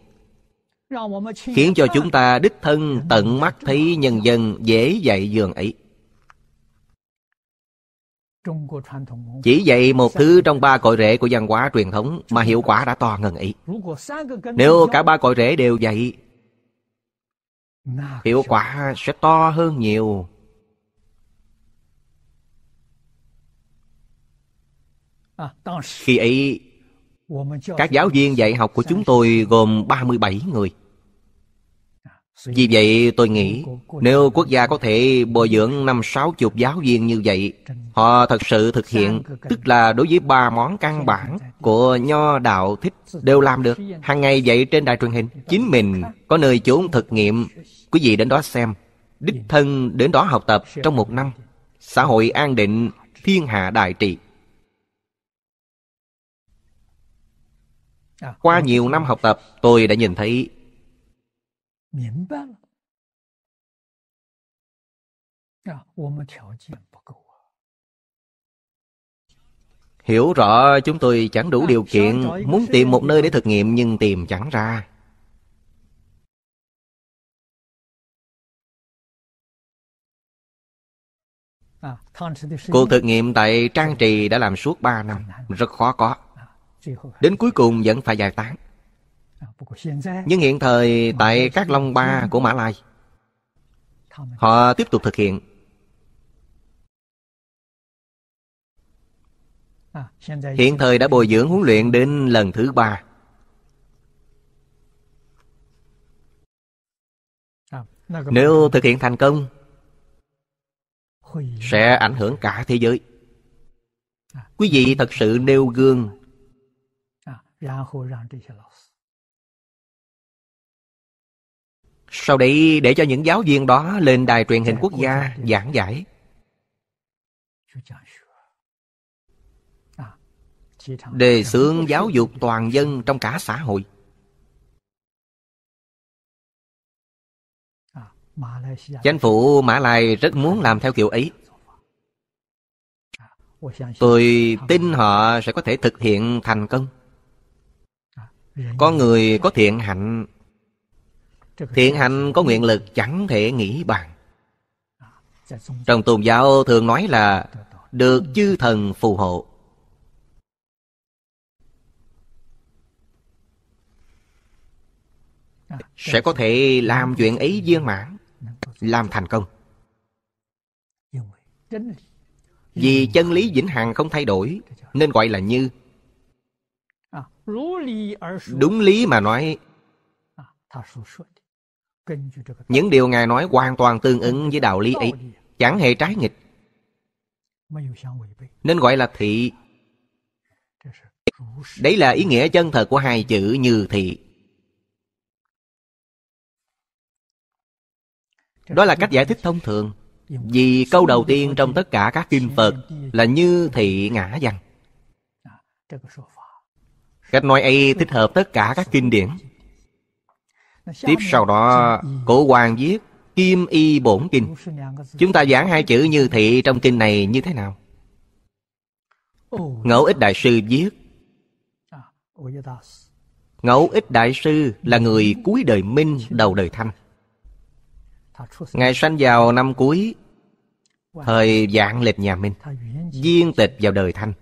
khiến cho chúng ta đích thân tận mắt thấy nhân dân dễ dạy dường ấy chỉ dạy một thứ trong ba cội rễ của văn hóa truyền thống mà hiệu quả đã to ngần ấy nếu cả ba cội rễ đều dạy hiệu quả sẽ to hơn nhiều à, khi ấy các giáo viên dạy học của chúng tôi gồm 37 người à, vì vậy tôi nghĩ Nếu quốc gia có thể bồi dưỡng năm sáu chục giáo viên như vậy Họ thật sự thực hiện Tức là đối với ba món căn bản Của nho đạo thích Đều làm được hàng ngày dạy trên đài truyền hình Chính mình có nơi chốn thực nghiệm quý vị đến đó xem đích dạ. thân đến đó học tập trong một năm xã hội an định thiên hạ đại trị à, qua nhiều năm học tập tôi đã nhìn thấy à, hiểu rõ chúng tôi chẳng đủ à, điều kiện muốn tìm một nơi để thực nghiệm nhưng tìm chẳng ra Cuộc thực nghiệm tại Trang Trì đã làm suốt 3 năm, rất khó có. Đến cuối cùng vẫn phải giải tán. Nhưng hiện thời tại các Long Ba của Mã Lai, họ tiếp tục thực hiện. Hiện thời đã bồi dưỡng huấn luyện đến lần thứ ba. Nếu thực hiện thành công sẽ ảnh hưởng cả thế giới à. quý vị thật sự nêu gương à, sau đấy để cho những giáo viên đó lên đài truyền hình dạ, quốc gia giảng giải à, đề xướng giáo dục toàn dân trong cả xã hội Chính phủ Mã Lai rất muốn làm theo kiểu ấy Tôi tin họ sẽ có thể thực hiện thành công Có người có thiện hạnh Thiện hạnh có nguyện lực chẳng thể nghĩ bàn Trong tôn giáo thường nói là Được chư thần phù hộ Sẽ có thể làm chuyện ấy viên mãn làm thành công. Vì chân lý vĩnh hằng không thay đổi nên gọi là như. À, Đúng lý mà nói à, những điều ngài nói hoàn toàn tương ứng với đạo lý ấy chẳng hề trái nghịch nên gọi là thị đấy là ý nghĩa chân thật của hai chữ như thị Đó là cách giải thích thông thường Vì câu đầu tiên trong tất cả các kinh Phật Là như thị ngã văn Cách nói ấy thích hợp tất cả các kinh điển Tiếp sau đó Cổ hoàng viết Kim y bổn kinh Chúng ta giảng hai chữ như thị trong kinh này như thế nào Ngẫu ích đại sư viết Ngẫu ích đại sư là người cuối đời minh đầu đời thanh Ngài sanh vào năm cuối Thời dạng lịch nhà Minh Viên tịch vào đời Thanh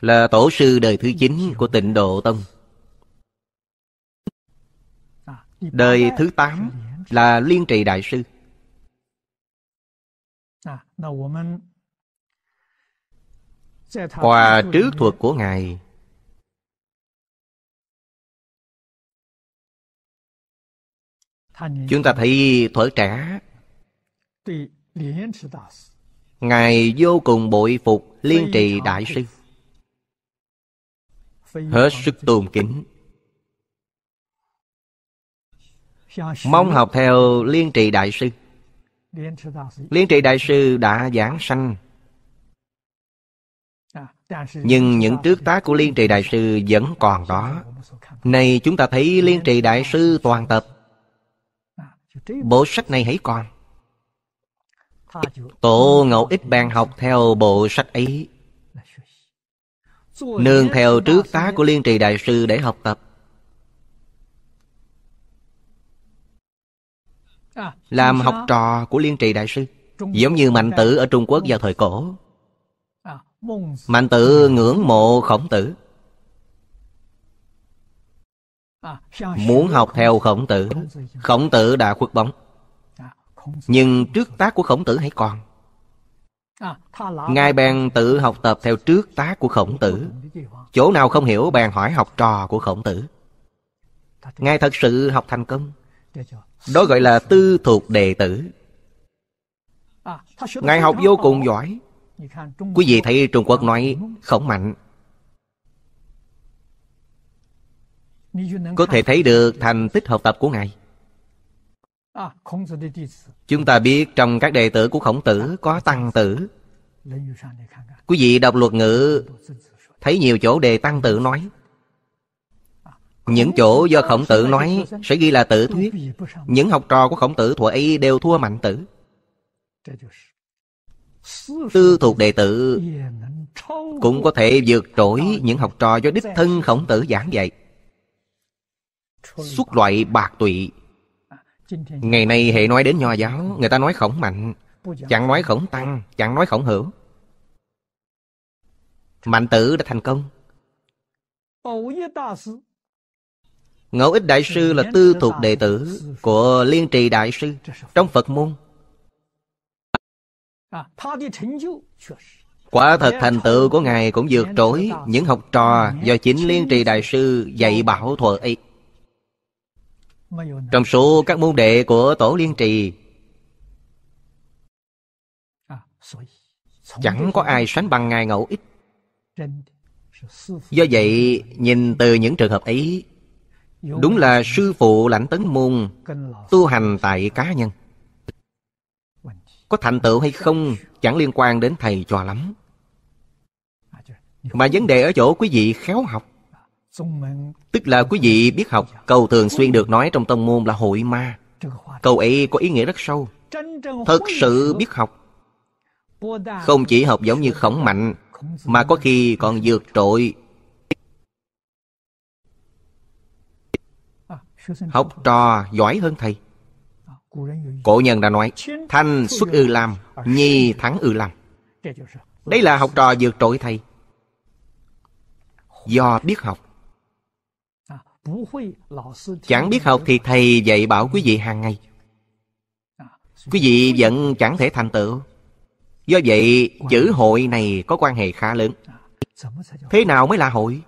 Là tổ sư đời thứ 9 của tịnh Độ Tông Đời thứ 8 là Liên Trì Đại Sư Qua trước thuật của Ngài chúng ta thấy thuở trẻ ngài vô cùng bội phục liên trì đại sư hết sức tôn kính mong học theo liên trì đại sư liên trì đại sư đã giảng sanh à, nhưng những trước tác của liên trì đại sư vẫn còn đó nay chúng ta thấy liên trì đại sư toàn tập Bộ sách này hãy còn Tổ Ngẫu Ích Bàn học theo bộ sách ấy Nương theo trước tá của Liên Trì Đại Sư để học tập Làm học trò của Liên Trì Đại Sư Giống như Mạnh Tử ở Trung Quốc vào thời cổ Mạnh Tử ngưỡng mộ khổng tử muốn học theo khổng tử khổng tử đã khuất bóng nhưng trước tác của khổng tử hãy còn ngài bèn tự học tập theo trước tác của khổng tử chỗ nào không hiểu bèn hỏi học trò của khổng tử ngài thật sự học thành công đó gọi là tư thuộc đệ tử ngài học vô cùng giỏi quý vị thấy trung quốc nói khổng mạnh có thể thấy được thành tích học tập của ngài à, chúng ta biết trong các đệ tử của khổng tử có tăng tử quý vị đọc luật ngữ thấy nhiều chỗ đề tăng tử nói những chỗ do khổng tử nói sẽ ghi là tử thuyết những học trò của khổng tử thuở ấy đều thua mạnh tử tư thuộc đệ tử cũng có thể vượt trội những học trò do đích thân khổng tử giảng dạy xuất loại bạc tụy Ngày nay hệ nói đến nho giáo Người ta nói khổng mạnh Chẳng nói khổng tăng Chẳng nói khổng hữu Mạnh tử đã thành công Ngẫu ích đại sư là tư thuộc đệ tử Của liên trì đại sư Trong Phật môn Quả thật thành tựu của Ngài cũng vượt trội Những học trò do chính liên trì đại sư dạy bảo thuở ấy trong số các môn đệ của tổ liên trì à, chẳng có ai sánh bằng ngài ngẫu ích do vậy nhìn từ những trường hợp ấy đúng là sư phụ lãnh tấn môn tu hành tại cá nhân có thành tựu hay không chẳng liên quan đến thầy trò lắm à, mà vấn đề ở chỗ quý vị khéo học Tức là quý vị biết học Câu thường xuyên được nói trong tông môn là hội ma Câu ấy có ý nghĩa rất sâu Thật sự biết học Không chỉ học giống như khổng mạnh Mà có khi còn vượt trội Học trò giỏi hơn thầy Cổ nhân đã nói Thanh xuất ư làm Nhi thắng ư làm Đây là học trò vượt trội thầy Do biết học Chẳng biết học thì thầy dạy bảo quý vị hàng ngày Quý vị vẫn chẳng thể thành tựu Do vậy chữ hội này có quan hệ khá lớn Thế nào mới là hội?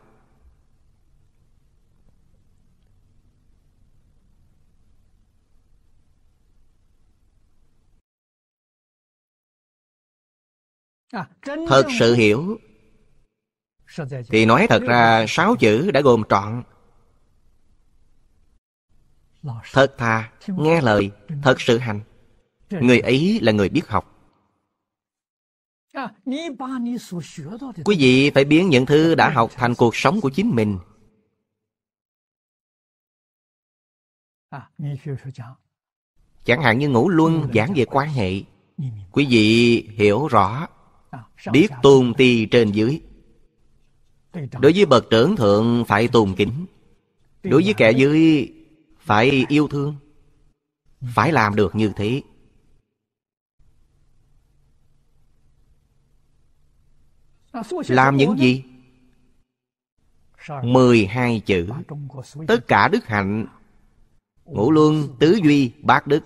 Thật sự hiểu Thì nói thật ra sáu chữ đã gồm trọn thật thà nghe lời thật sự hành người ấy là người biết học à, quý vị phải biến những thứ đã học thành cuộc sống của chính mình à, chẳng hạn như ngủ luân giảng về quan hệ quý vị hiểu rõ à, biết tôn ti trên dưới đối với bậc trưởng thượng phải tôn kính đối với kẻ dưới phải yêu thương phải làm được như thế làm những gì mười hai chữ tất cả đức hạnh ngũ luân tứ duy bát đức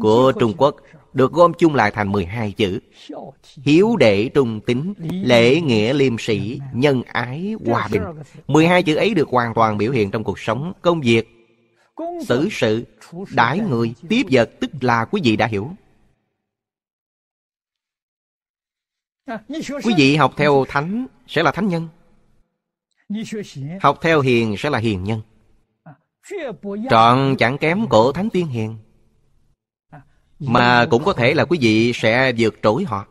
của trung quốc được gom chung lại thành mười hai chữ hiếu đệ trung tính lễ nghĩa liêm sĩ nhân ái hòa bình mười hai chữ ấy được hoàn toàn biểu hiện trong cuộc sống công việc xử sự đãi người tiếp vật tức là quý vị đã hiểu à, quý vị học theo thánh sẽ là thánh nhân học theo hiền sẽ là hiền nhân à, trọn chẳng kém cổ thánh tiên hiền à, mà cũng có thể là quý vị sẽ vượt trội họ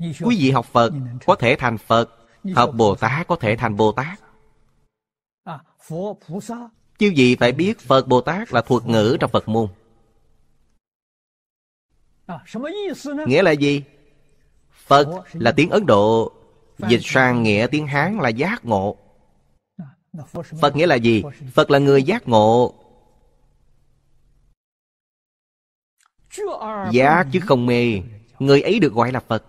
quý vị học phật có thể thành phật học bồ tát có thể thành bồ tát Chư gì phải biết Phật Bồ Tát là thuật ngữ trong Phật môn à, Nghĩa là gì? Phật là tiếng Ấn Độ Dịch sang nghĩa tiếng Hán là giác ngộ à, Phật nghĩa là gì? Phật là người giác ngộ à, Giác chứ không mê Người ấy được gọi là Phật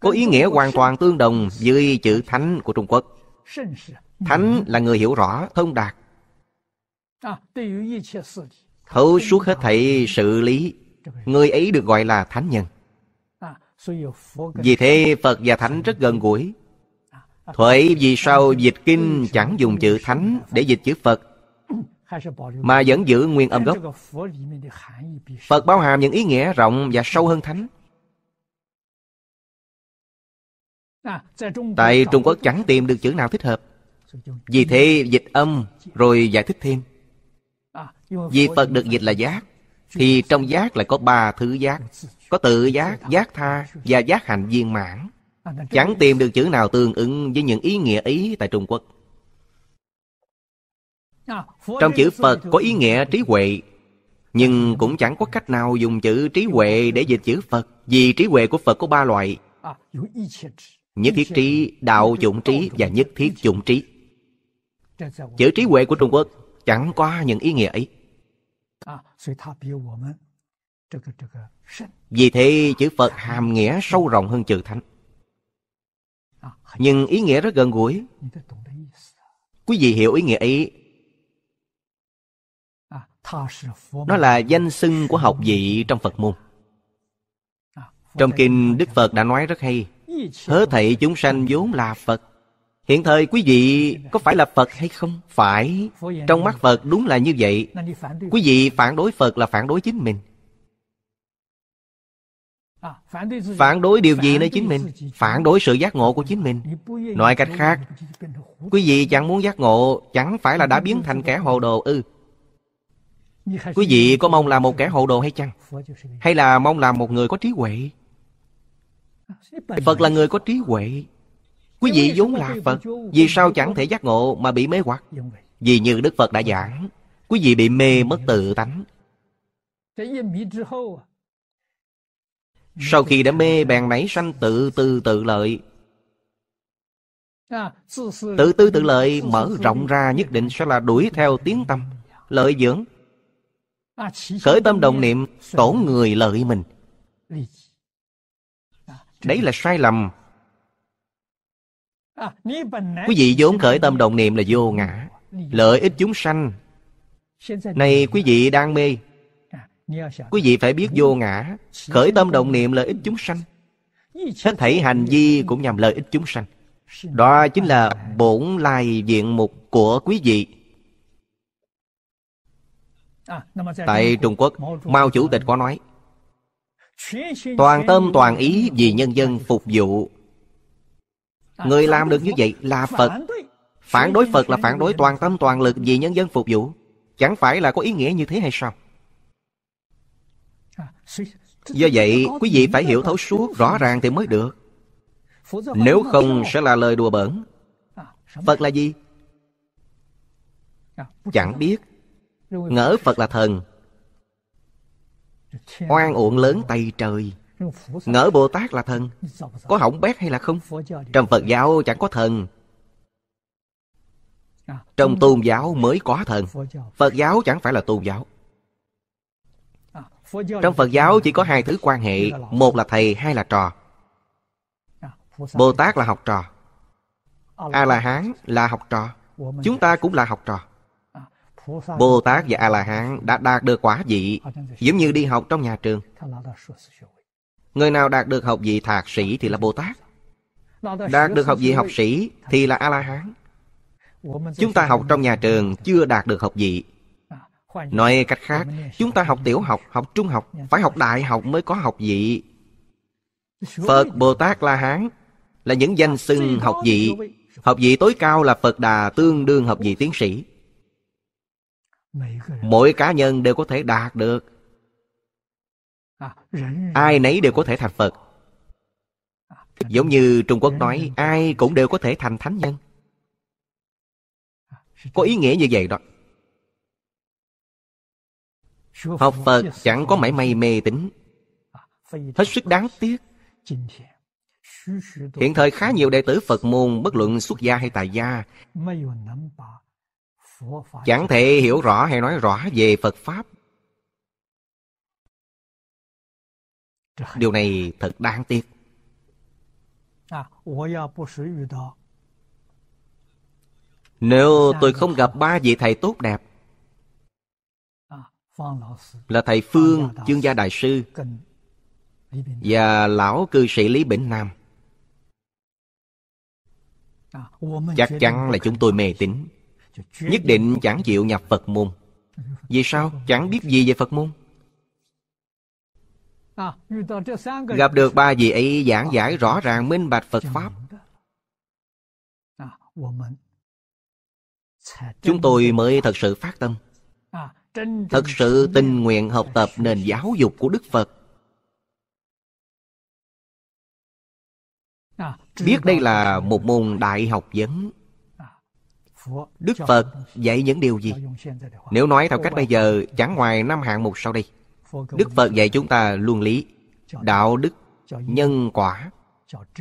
Có ý nghĩa hoàn toàn tương đồng với chữ Thánh của Trung Quốc Thánh ừ. là người hiểu rõ, thông đạt à, Thấu suốt hết thảy sự lý Người ấy được gọi là thánh nhân à, Vì thế Phật và Thánh rất gần gũi à, Thuệ vì sao dịch kinh chẳng dùng chữ Thánh để dịch chữ Phật Mà vẫn giữ nguyên âm gốc Phật bao hàm những ý nghĩa rộng và sâu hơn Thánh Tại Trung Quốc chẳng tìm được chữ nào thích hợp vì thế dịch âm rồi giải thích thêm Vì Phật được dịch là giác Thì trong giác lại có ba thứ giác Có tự giác, giác tha và giác hành viên mãn Chẳng tìm được chữ nào tương ứng với những ý nghĩa ý tại Trung Quốc Trong chữ Phật có ý nghĩa trí huệ Nhưng cũng chẳng có cách nào dùng chữ trí huệ để dịch chữ Phật Vì trí huệ của Phật có ba loại Nhất thiết trí, đạo dụng trí và nhất thiết dụng trí chữ trí huệ của trung quốc chẳng qua những ý nghĩa ấy à, vì thế chữ phật hàm nghĩa sâu rộng hơn chữ thánh à, nhưng ý nghĩa rất gần gũi quý vị hiểu ý nghĩa ấy à, nó là danh xưng của học vị trong phật môn trong kinh đức phật đã nói rất hay hớ thị chúng sanh vốn là phật Hiện thời quý vị có phải là Phật hay không? Phải Trong mắt Phật đúng là như vậy Quý vị phản đối Phật là phản đối chính mình Phản đối điều gì nơi chính mình? Phản đối sự giác ngộ của chính mình Nói cách khác Quý vị chẳng muốn giác ngộ Chẳng phải là đã biến thành kẻ hồ đồ ư Quý vị có mong là một kẻ hồ đồ hay chăng? Hay là mong là một người có trí huệ? Phật là người có trí huệ Quý vị vốn là Phật Vì sao chẳng thể giác ngộ mà bị mê hoặc Vì như Đức Phật đã giảng Quý vị bị mê mất tự tánh Sau khi đã mê bèn nảy sanh tự tư tự lợi Tự tư tự lợi mở rộng ra nhất định sẽ là đuổi theo tiếng tâm Lợi dưỡng Khởi tâm đồng niệm tổn người lợi mình Đấy là sai lầm À, quý vị vốn khởi tâm đồng niệm là vô ngã Lợi ích chúng sanh Này quý vị đang mê Quý vị phải biết vô ngã Khởi tâm đồng niệm lợi ích chúng sanh Hết thảy hành vi cũng nhằm lợi ích chúng sanh Đó chính là bổn lai diện mục của quý vị Tại Trung Quốc Mao Chủ tịch có nói Toàn tâm toàn ý vì nhân dân phục vụ Người làm được như vậy là Phật Phản đối Phật là phản đối toàn tâm toàn lực vì nhân dân phục vụ Chẳng phải là có ý nghĩa như thế hay sao à, Do vậy quý vị phải hiểu thấu suốt rõ ràng thì mới được Nếu không sẽ là lời đùa bẩn à, Phật là gì? À, Chẳng biết Ngỡ Phật là thần Oan uổng lớn tay trời Ngỡ Bồ Tát là thần Có hỏng bét hay là không Trong Phật giáo chẳng có thần à, Trong tôn giáo mới có thần Phật giáo chẳng phải là tôn giáo à, Trong Phật giáo chỉ có hai thứ quan hệ Một là thầy, hai là trò à, Bồ Tát là học trò A-la-hán là học trò Chúng ta cũng là học trò Bồ Tát và A-la-hán đã đạt được quả vị Giống như đi học trong nhà trường Người nào đạt được học vị thạc sĩ thì là Bồ Tát Đạt được học vị học sĩ thì là A-la-hán Chúng ta học trong nhà trường chưa đạt được học vị Nói cách khác, chúng ta học tiểu học, học trung học Phải học đại học mới có học vị Phật Bồ Tát La Hán Là những danh xưng học vị Học vị tối cao là Phật Đà tương đương học vị tiến sĩ Mỗi cá nhân đều có thể đạt được À, ai nấy đều có thể thành phật giống như trung quốc nói ai cũng đều có thể thành thánh nhân à, có ý nghĩa như vậy đó học phật chẳng có mảy may mê tín à, hết sức đáng tiếc hiện thời khá nhiều đệ tử phật môn bất luận xuất gia hay tài gia chẳng thể hiểu rõ hay nói rõ về phật pháp Điều này thật đáng tiếc. À, Nếu tôi không gặp ba vị thầy tốt đẹp à, là thầy Phương Chương Gia Đại Sư và lão cư sĩ Lý Bỉnh Nam à, chắc chắn là chúng tôi mê tín nhất định chẳng chịu nhập Phật môn vì sao chẳng biết gì về Phật môn À, gặp được ba vị ấy giảng giải rõ ràng minh bạch phật pháp à, chúng tôi mới thật sự phát tâm à, thật sự tình nguyện học tập nền giáo dục của đức phật biết đây là một môn đại học vấn đức phật dạy những điều gì nếu nói theo cách bây giờ chẳng ngoài năm hạng mục sau đây đức phật dạy chúng ta luân lý đạo đức nhân quả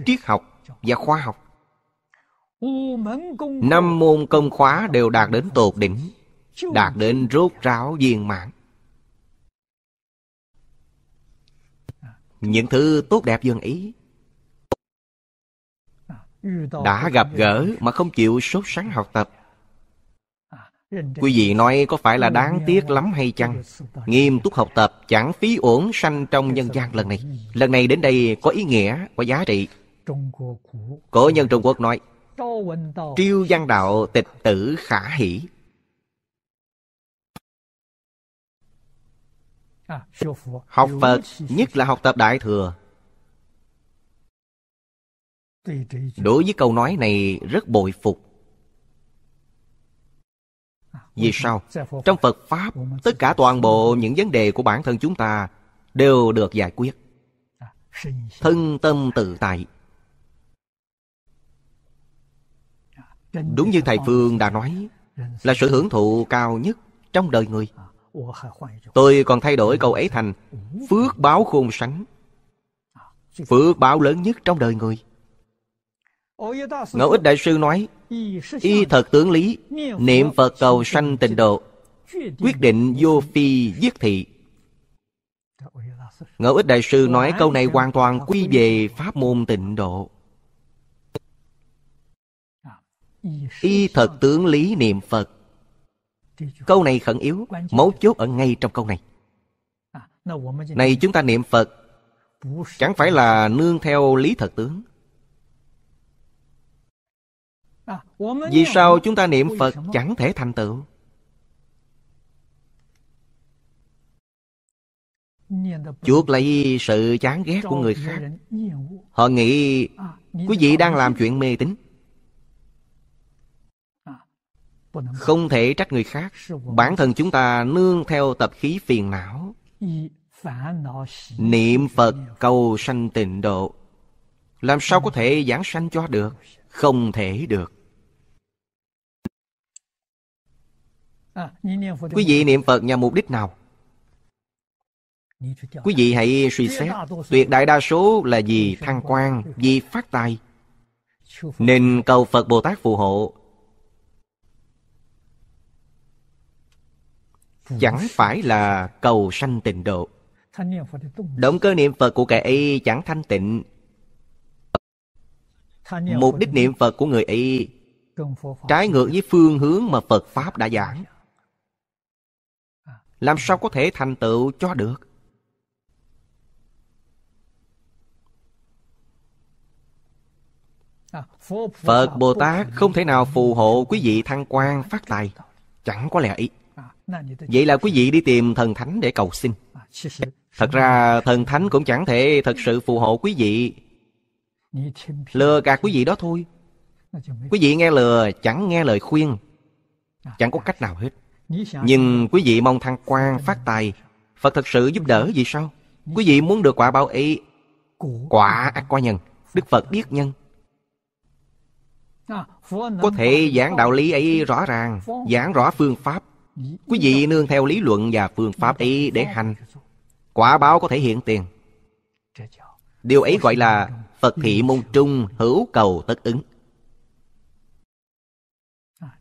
triết học và khoa học năm môn công khóa đều đạt đến tột đỉnh đạt đến rốt ráo viên mãn những thứ tốt đẹp dân ý đã gặp gỡ mà không chịu sốt sắng học tập Quý vị nói có phải là đáng tiếc lắm hay chăng? Nghiêm túc học tập chẳng phí uổng sanh trong nhân gian lần này. Lần này đến đây có ý nghĩa, có giá trị. Cổ nhân Trung Quốc nói, Triêu văn đạo tịch tử khả hỷ. Học Phật, nhất là học tập Đại Thừa. Đối với câu nói này rất bội phục. Vì sao? Trong Phật Pháp, tất cả toàn bộ những vấn đề của bản thân chúng ta đều được giải quyết. À, thân tâm tự tại. À, Đúng như Thầy Phương đã nói, là sự hưởng thụ cao nhất trong đời người. À, Tôi còn thay đổi câu ấy thành phước báo khôn sánh. Phước báo lớn nhất trong đời người. Ngẫu ích đại sư nói y thật tướng lý niệm phật cầu sanh tịnh độ quyết định vô phi giết thị ngẫu ích đại sư nói câu này hoàn toàn quy về pháp môn tịnh độ y thật tướng lý niệm phật câu này khẩn yếu mấu chốt ở ngay trong câu này này chúng ta niệm phật chẳng phải là nương theo lý thật tướng À, vì sao chúng ta niệm phật chẳng thể thành tựu chuộc lại sự chán ghét của người khác họ nghĩ quý vị đang làm chuyện mê tín không thể trách người khác bản thân chúng ta nương theo tập khí phiền não niệm phật cầu sanh tịnh độ làm sao có thể giảng sanh cho được không thể được À, Quý vị niệm Phật nhằm mục đích nào? Quý vị hãy suy xét Tuyệt đại đa số là vì thăng quan Vì phát tài Nên cầu Phật Bồ Tát phù hộ Chẳng phải là cầu sanh tịnh độ Động cơ niệm Phật của kẻ ấy chẳng thanh tịnh Mục đích niệm Phật của người ấy Trái ngược với phương hướng mà Phật Pháp đã giảng làm sao có thể thành tựu cho được phật bồ tát không thể nào phù hộ quý vị thăng quan phát tài chẳng có lẽ ý vậy là quý vị đi tìm thần thánh để cầu xin thật ra thần thánh cũng chẳng thể thật sự phù hộ quý vị lừa gạt quý vị đó thôi quý vị nghe lừa chẳng nghe lời khuyên chẳng có cách nào hết nhưng quý vị mong thăng quan phát tài Phật thật sự giúp đỡ gì sao Quý vị muốn được quả báo ý Quả ác qua nhân Đức Phật biết nhân Có thể giảng đạo lý ấy rõ ràng Giảng rõ phương pháp Quý vị nương theo lý luận và phương pháp ấy để hành Quả báo có thể hiện tiền Điều ấy gọi là Phật thị môn trung hữu cầu tất ứng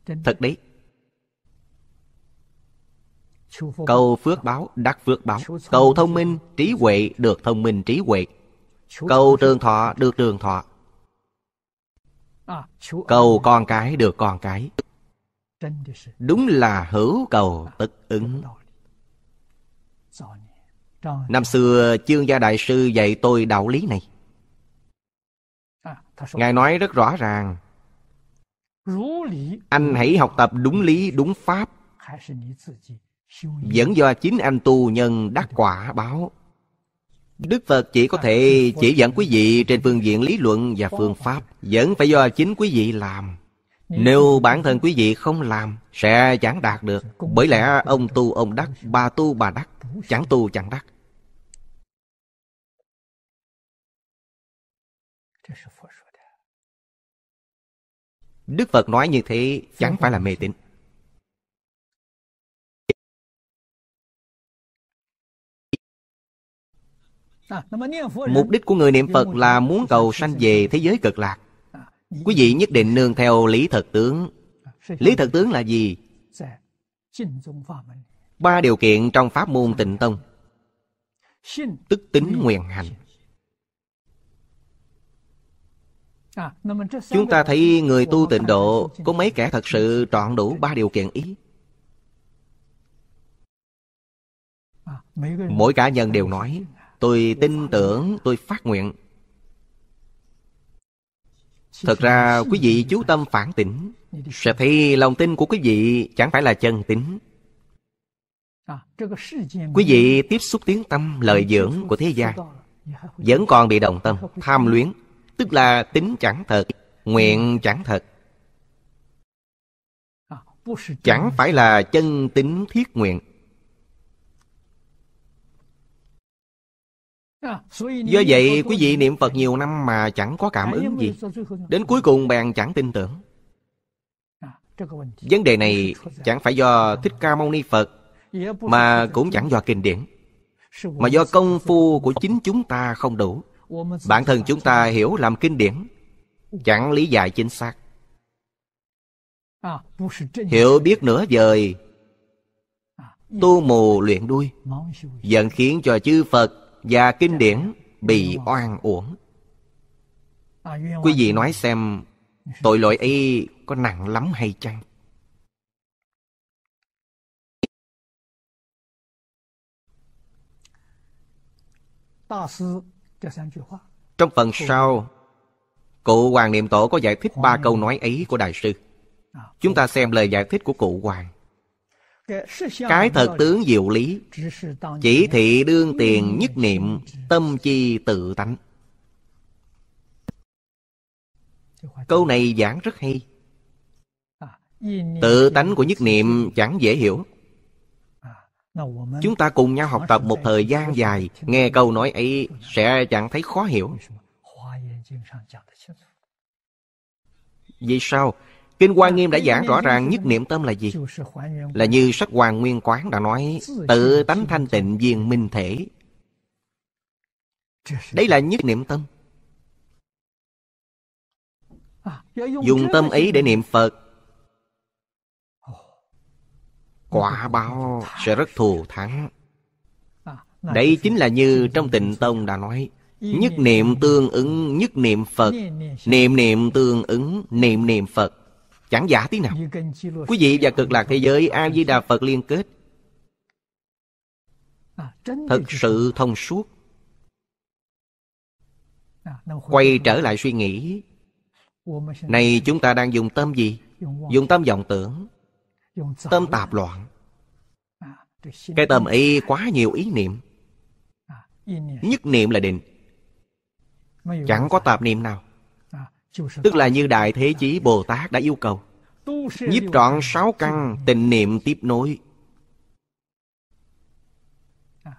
Thật đấy cầu phước báo đắc phước báo cầu thông minh trí huệ được thông minh trí huệ cầu trường thọ được trường thọ à, cầu con cái được con cái đúng là hữu cầu à, tức ứng năm xưa chương gia đại sư dạy tôi đạo lý này à, ngài nói rất rõ ràng anh hãy học tập đúng lý đúng pháp vẫn do chính anh tu nhân đắc quả báo Đức Phật chỉ có thể chỉ dẫn quý vị trên phương diện lý luận và phương pháp Vẫn phải do chính quý vị làm Nếu bản thân quý vị không làm sẽ chẳng đạt được Bởi lẽ ông tu ông đắc, bà tu bà đắc Chẳng tu chẳng đắc Đức Phật nói như thế chẳng phải là mê tín Mục đích của người niệm Phật là muốn cầu sanh về thế giới cực lạc. Quý vị nhất định nương theo lý thật tướng. Lý thật tướng là gì? Ba điều kiện trong pháp môn tịnh tông. Tức tính nguyện hành. Chúng ta thấy người tu tịnh độ có mấy kẻ thật sự trọn đủ ba điều kiện ý. Mỗi cá nhân đều nói tôi tin tưởng tôi phát nguyện thật ra quý vị chú tâm phản tỉnh sẽ thấy lòng tin của quý vị chẳng phải là chân tính quý vị tiếp xúc tiếng tâm lời dưỡng của thế gian vẫn còn bị động tâm tham luyến tức là tính chẳng thật nguyện chẳng thật chẳng phải là chân tính thiết nguyện Do dạ, vậy quý vị niệm Phật nhiều năm mà chẳng có cảm dạ, ứng gì Đến cuối cùng bạn chẳng tin tưởng dạ, Vấn đề này chẳng phải do Thích Ca Mâu Ni Phật Mà cũng chẳng do kinh điển Mà do công phu của chính chúng ta không đủ Bản thân chúng ta hiểu làm kinh điển Chẳng lý giải chính xác à, Hiểu biết nửa vời à, Tu mù luyện đuôi Dẫn khiến cho chư Phật và kinh điển bị oan uổng quý vị nói xem tội lỗi ấy có nặng lắm hay chăng trong phần sau cụ hoàng niệm tổ có giải thích ba câu nói ấy của đại sư chúng ta xem lời giải thích của cụ hoàng cái thật tướng diệu lý chỉ thị đương tiền nhất niệm tâm chi tự tánh câu này giảng rất hay tự tánh của nhất niệm chẳng dễ hiểu chúng ta cùng nhau học tập một thời gian dài nghe câu nói ấy sẽ chẳng thấy khó hiểu vì sao Kinh Hoa Nghiêm đã giảng rõ ràng nhất niệm tâm là gì? Là như sách Hoàng Nguyên Quán đã nói, tự tánh thanh tịnh viên minh thể. Đây là nhất niệm tâm. Dùng tâm ý để niệm Phật Quả báo sẽ rất thù thắng Đấy chính là như trong tịnh tông đã nói Nhất niệm tương ứng nhất niệm Phật Niệm niệm tương ứng niệm niệm Phật chẳng giả tí nào quý vị và cực lạc thế giới a di đà phật liên kết à, thật sự thông suốt à, quay trở lại suy nghĩ này chúng ta đang dùng tâm gì dùng tâm vọng tưởng tâm tạp loạn à, cái tâm ấy quá nhiều ý niệm nhất niệm là định chẳng có tạp niệm nào Tức là như Đại Thế Chí Bồ Tát đã yêu cầu Nhiếp trọn sáu căn tình niệm tiếp nối à,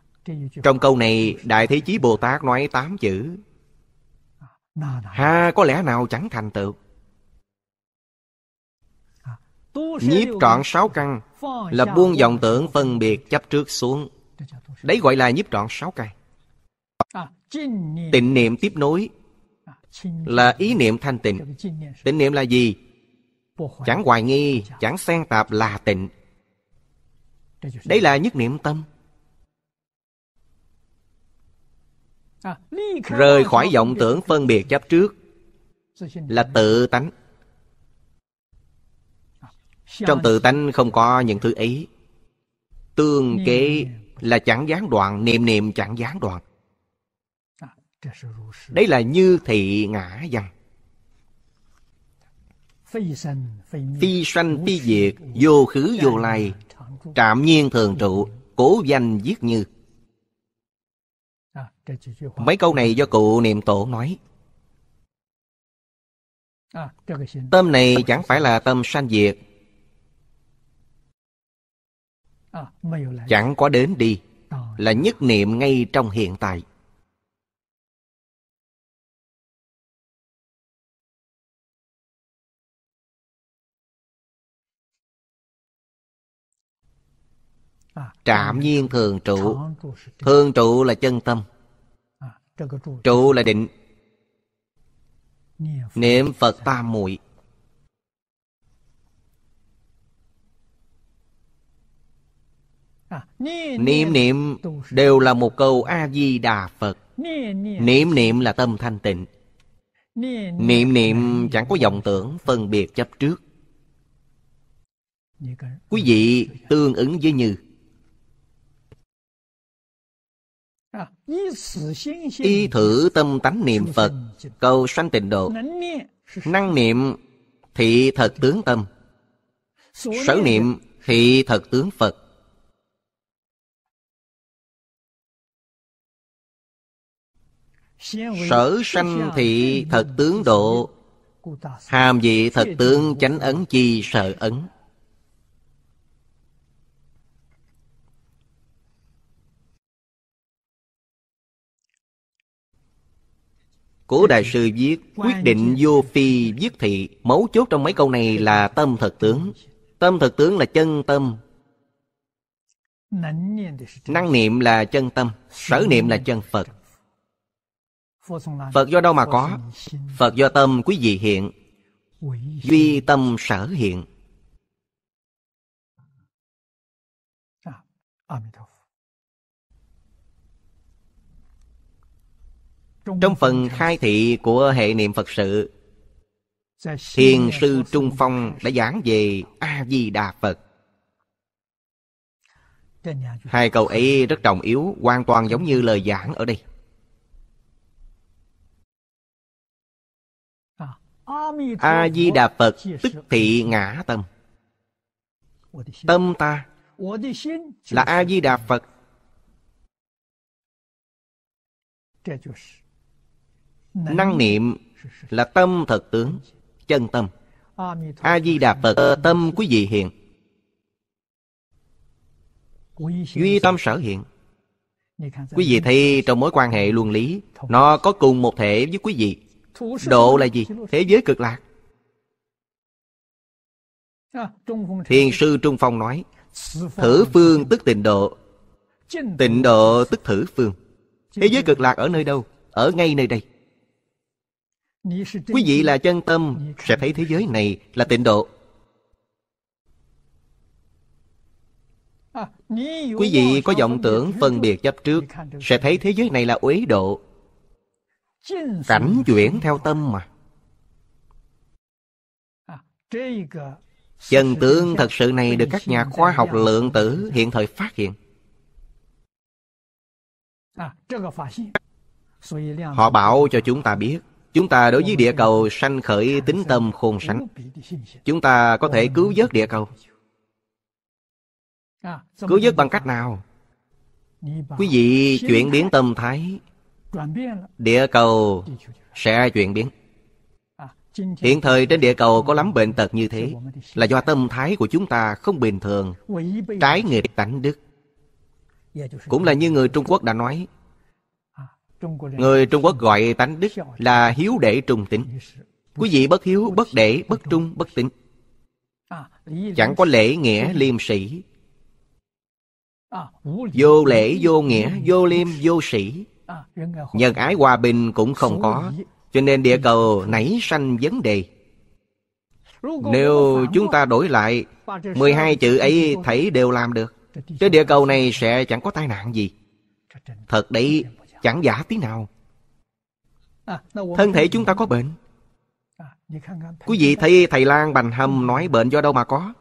Trong câu này Đại Thế Chí Bồ Tát nói tám chữ à, Ha có lẽ nào chẳng thành tựu à, Nhiếp trọn sáu căn Là buông dòng tưởng phân biệt chấp trước xuống Đấy gọi là nhiếp trọn sáu căn Tịnh niệm tiếp nối là ý niệm thanh tịnh tịnh niệm là gì chẳng hoài nghi chẳng xen tạp là tịnh đấy là nhất niệm tâm rời khỏi vọng tưởng phân biệt chấp trước là tự tánh trong tự tánh không có những thứ ấy tương kế là chẳng gián đoạn niệm niệm chẳng gián đoạn đây là như thị ngã văn Phi sanh phi diệt Vô khứ vô lai Trạm nhiên thường trụ Cố danh giết như à, Mấy câu này do cụ niệm tổ nói à, Tâm này chẳng phải là tâm sanh diệt à, Chẳng có đến đi Là nhất niệm ngay trong hiện tại Trạm nhiên thường trụ Thường trụ là chân tâm à, Trụ là định Niệm Phật tam muội à, Niệm niệm đều là một câu A-di-đà Phật Niệm niệm là tâm thanh tịnh Niệm niệm chẳng có vọng tưởng phân biệt chấp trước Quý vị tương ứng với như Y thử tâm tánh niệm Phật Cầu sanh tịnh độ Năng niệm thị thật tướng tâm Sở niệm thị thật tướng Phật Sở sanh thị thật tướng độ Hàm dị thật tướng chánh ấn chi sợ ấn Cổ đại sư viết quyết định vô phi viết thị Mấu chốt trong mấy câu này là tâm thực tướng Tâm thực tướng là chân tâm Năng niệm là chân tâm Sở niệm là chân Phật Phật do đâu mà có Phật do tâm quý vị hiện Duy tâm sở hiện a Trong phần khai thị của hệ niệm Phật sự Thiền sư Trung Phong đã giảng về A-di-đà Phật Hai câu ấy rất trọng yếu Hoàn toàn giống như lời giảng ở đây à, A-di-đà Phật tức thị ngã tâm Tâm ta là A-di-đà Phật năng niệm là tâm thật tướng chân tâm a di đà phật tâm quý vị hiện duy tâm sở hiện quý vị thấy trong mối quan hệ luân lý nó có cùng một thể với quý vị độ là gì thế giới cực lạc thiền sư trung phong nói thử phương tức tịnh độ tịnh độ tức thử phương thế giới cực lạc ở nơi đâu ở ngay nơi đây quý vị là chân tâm sẽ thấy thế giới này là tịnh độ quý vị có vọng tưởng phân biệt chấp trước sẽ thấy thế giới này là uế độ cảnh chuyển theo tâm mà chân tướng thật sự này được các nhà khoa học lượng tử hiện thời phát hiện họ bảo cho chúng ta biết Chúng ta đối với địa cầu sanh khởi tính tâm khôn sánh. Chúng ta có thể cứu vớt địa cầu. Cứu vớt bằng cách nào? Quý vị chuyển biến tâm thái Địa cầu sẽ chuyển biến Hiện thời trên địa cầu có lắm bệnh tật như thế Là do tâm thái của chúng ta không bình thường Trái nghịch tánh đức Cũng là như người Trung Quốc đã nói Người Trung Quốc gọi tánh đức là hiếu đệ trung tính. Quý vị bất hiếu, bất đệ, bất trung, bất tính. À, chẳng có lễ nghĩa liêm sĩ. À, vô lễ, vô nghĩa, vô liêm, vô sĩ. À, Nhân ái hòa bình cũng không có. Cho nên địa cầu nảy sanh vấn đề. Nếu chúng ta đổi lại 12 chữ ấy thấy đều làm được Trên địa cầu này sẽ chẳng có tai nạn gì Thật đấy chẳng giả tí nào à, thân thể chúng ta có bệnh à, quý vị thấy thầy lan bành hầm ừ. nói bệnh do đâu mà có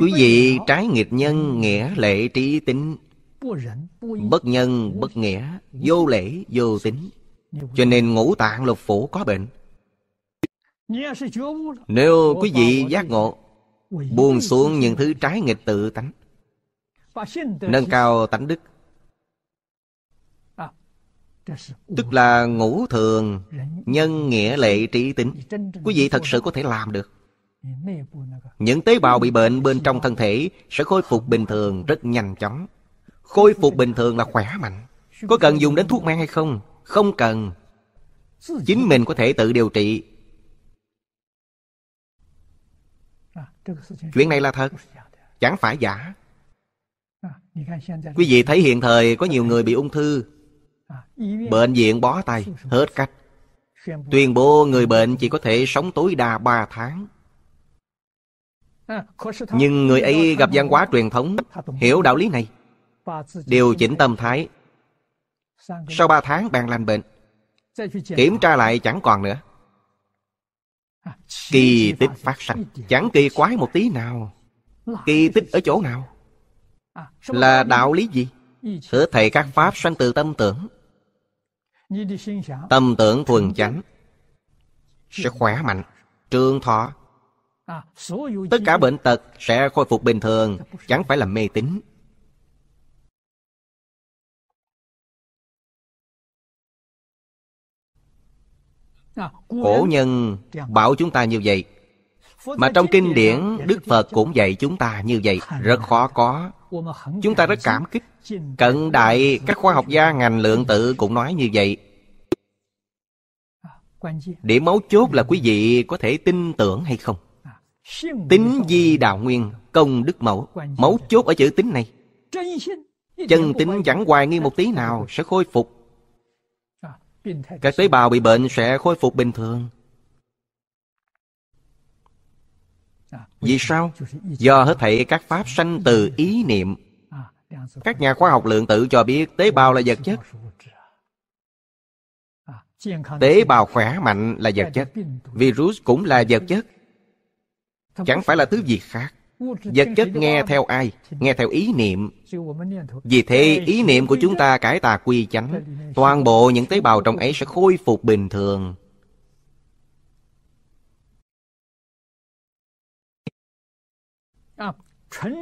quý vị trái nghiệp nhân ừ. nghĩa lệ trí tính bất nhân bất nghĩa vô lễ vô tính cho nên ngũ tạng lục phủ có bệnh nếu quý vị giác ngộ buông xuống những thứ trái nghịch tự tánh nâng cao tánh đức Tức là ngũ thường Nhân nghĩa lệ trí tính Quý vị thật sự có thể làm được Những tế bào bị bệnh bên trong thân thể Sẽ khôi phục bình thường rất nhanh chóng Khôi phục bình thường là khỏe mạnh Có cần dùng đến thuốc men hay không? Không cần Chính mình có thể tự điều trị Chuyện này là thật Chẳng phải giả Quý vị thấy hiện thời có nhiều người bị ung thư Bệnh viện bó tay, hết cách. Tuyên bố người bệnh chỉ có thể sống tối đa ba tháng. Nhưng người ấy gặp văn hóa truyền thống, hiểu đạo lý này. Điều chỉnh tâm thái. Sau ba tháng bạn lành bệnh, kiểm tra lại chẳng còn nữa. Kỳ tích phát sinh chẳng kỳ quái một tí nào. Kỳ tích ở chỗ nào? Là đạo lý gì? Hứa thầy các pháp sanh từ tâm tưởng tâm tưởng thuần chánh sẽ khỏe mạnh trường thọ à, tất cả bệnh tật sẽ khôi phục bình thường chẳng phải là mê tín à, cổ nhân dạ. bảo chúng ta như vậy mà trong kinh điển dạ, đức dạ, phật cũng dạy chúng ta như vậy rất khó có Chúng ta rất cảm kích Cận đại các khoa học gia ngành lượng tử cũng nói như vậy Điểm mấu chốt là quý vị có thể tin tưởng hay không Tính di đạo nguyên công đức mẫu Mấu chốt ở chữ tính này Chân tính chẳng hoài nghi một tí nào sẽ khôi phục Các tế bào bị bệnh sẽ khôi phục bình thường À, Vì sao? Do hết thảy các pháp sanh từ ý niệm à, Các nhà khoa học lượng tử cho biết tế bào là vật chất à, Tế bào khỏe mạnh là vật chất Virus cũng là vật chất Chẳng phải là thứ gì khác Vật chất nghe theo ai? Nghe theo ý niệm Vì thế ý niệm của chúng ta cải tà quy chánh Toàn bộ những tế bào trong ấy sẽ khôi phục bình thường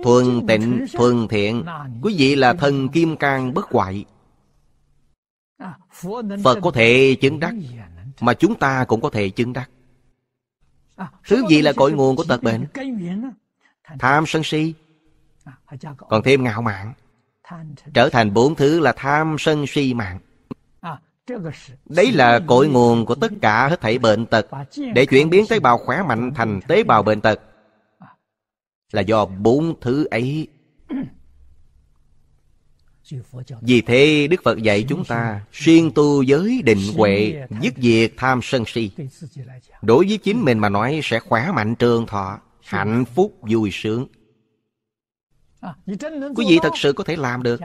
Thuần tịnh, thuần thiện Quý vị là thần kim cang bất hoại Phật có thể chứng đắc Mà chúng ta cũng có thể chứng đắc Thứ gì là cội nguồn của tật bệnh Tham sân si Còn thêm ngạo mạn Trở thành bốn thứ là tham sân si mạng Đấy là cội nguồn của tất cả hết thảy bệnh tật Để chuyển biến tế bào khỏe mạnh thành tế bào bệnh tật là do bốn thứ ấy vì thế Đức Phật dạy chúng ta Xuyên tu giới định huệ Dứt diệt tham sân si Đối với chính mình mà nói Sẽ khỏe mạnh trường thọ Hạnh phúc vui sướng Quý vị thật sự có thể làm được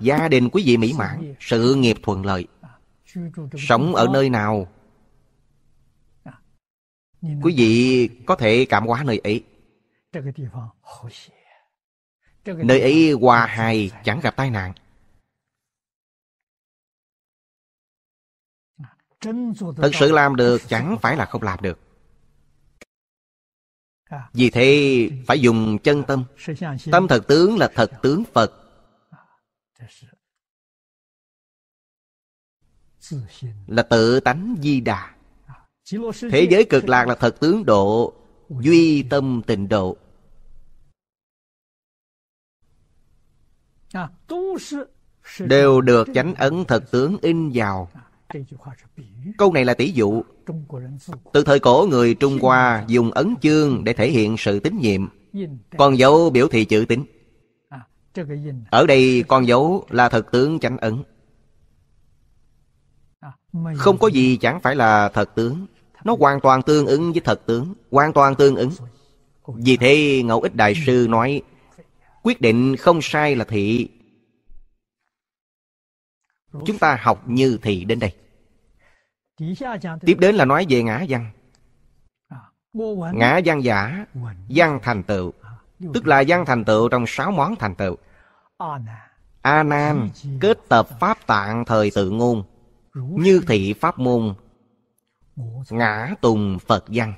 Gia đình quý vị mỹ mãn Sự nghiệp thuận lợi Sống ở nơi nào Quý vị có thể cảm hóa nơi ấy Nơi ấy qua hài chẳng gặp tai nạn Thật sự làm được chẳng phải là không làm được Vì thế phải dùng chân tâm Tâm thật tướng là thật tướng Phật Là tự tánh di đà Thế giới cực lạc là thật tướng độ duy tâm tịnh độ đều được chánh ấn thật tướng in vào câu này là tỷ dụ từ thời cổ người trung hoa dùng ấn chương để thể hiện sự tín nhiệm con dấu biểu thị chữ tín ở đây con dấu là thật tướng chánh ấn à, không có gì chẳng phải là thật tướng nó hoàn toàn tương ứng với thật tướng Hoàn toàn tương ứng Vì thế Ngẫu Ích Đại Sư nói Quyết định không sai là thị Chúng ta học như thị đến đây Tiếp đến là nói về ngã văn Ngã văn giả Văn thành tựu Tức là văn thành tựu trong sáu món thành tựu A Nan kết tập pháp tạng thời tự ngôn Như thị pháp môn ngã tùng phật văn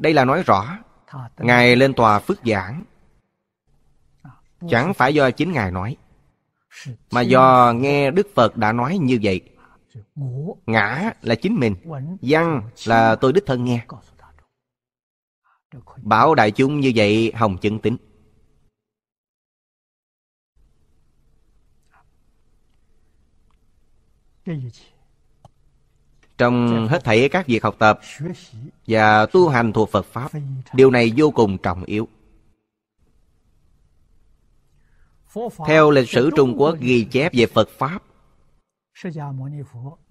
đây là nói rõ ngài lên tòa phước giảng chẳng phải do chính ngài nói mà do nghe đức phật đã nói như vậy ngã là chính mình văn là tôi đích thân nghe bảo đại chúng như vậy hồng chân tính trong dạ. hết thảy các việc học tập và tu hành thuộc Phật Pháp. Điều này vô cùng trọng yếu. Theo lịch sử Trung Quốc ghi chép về Phật Pháp,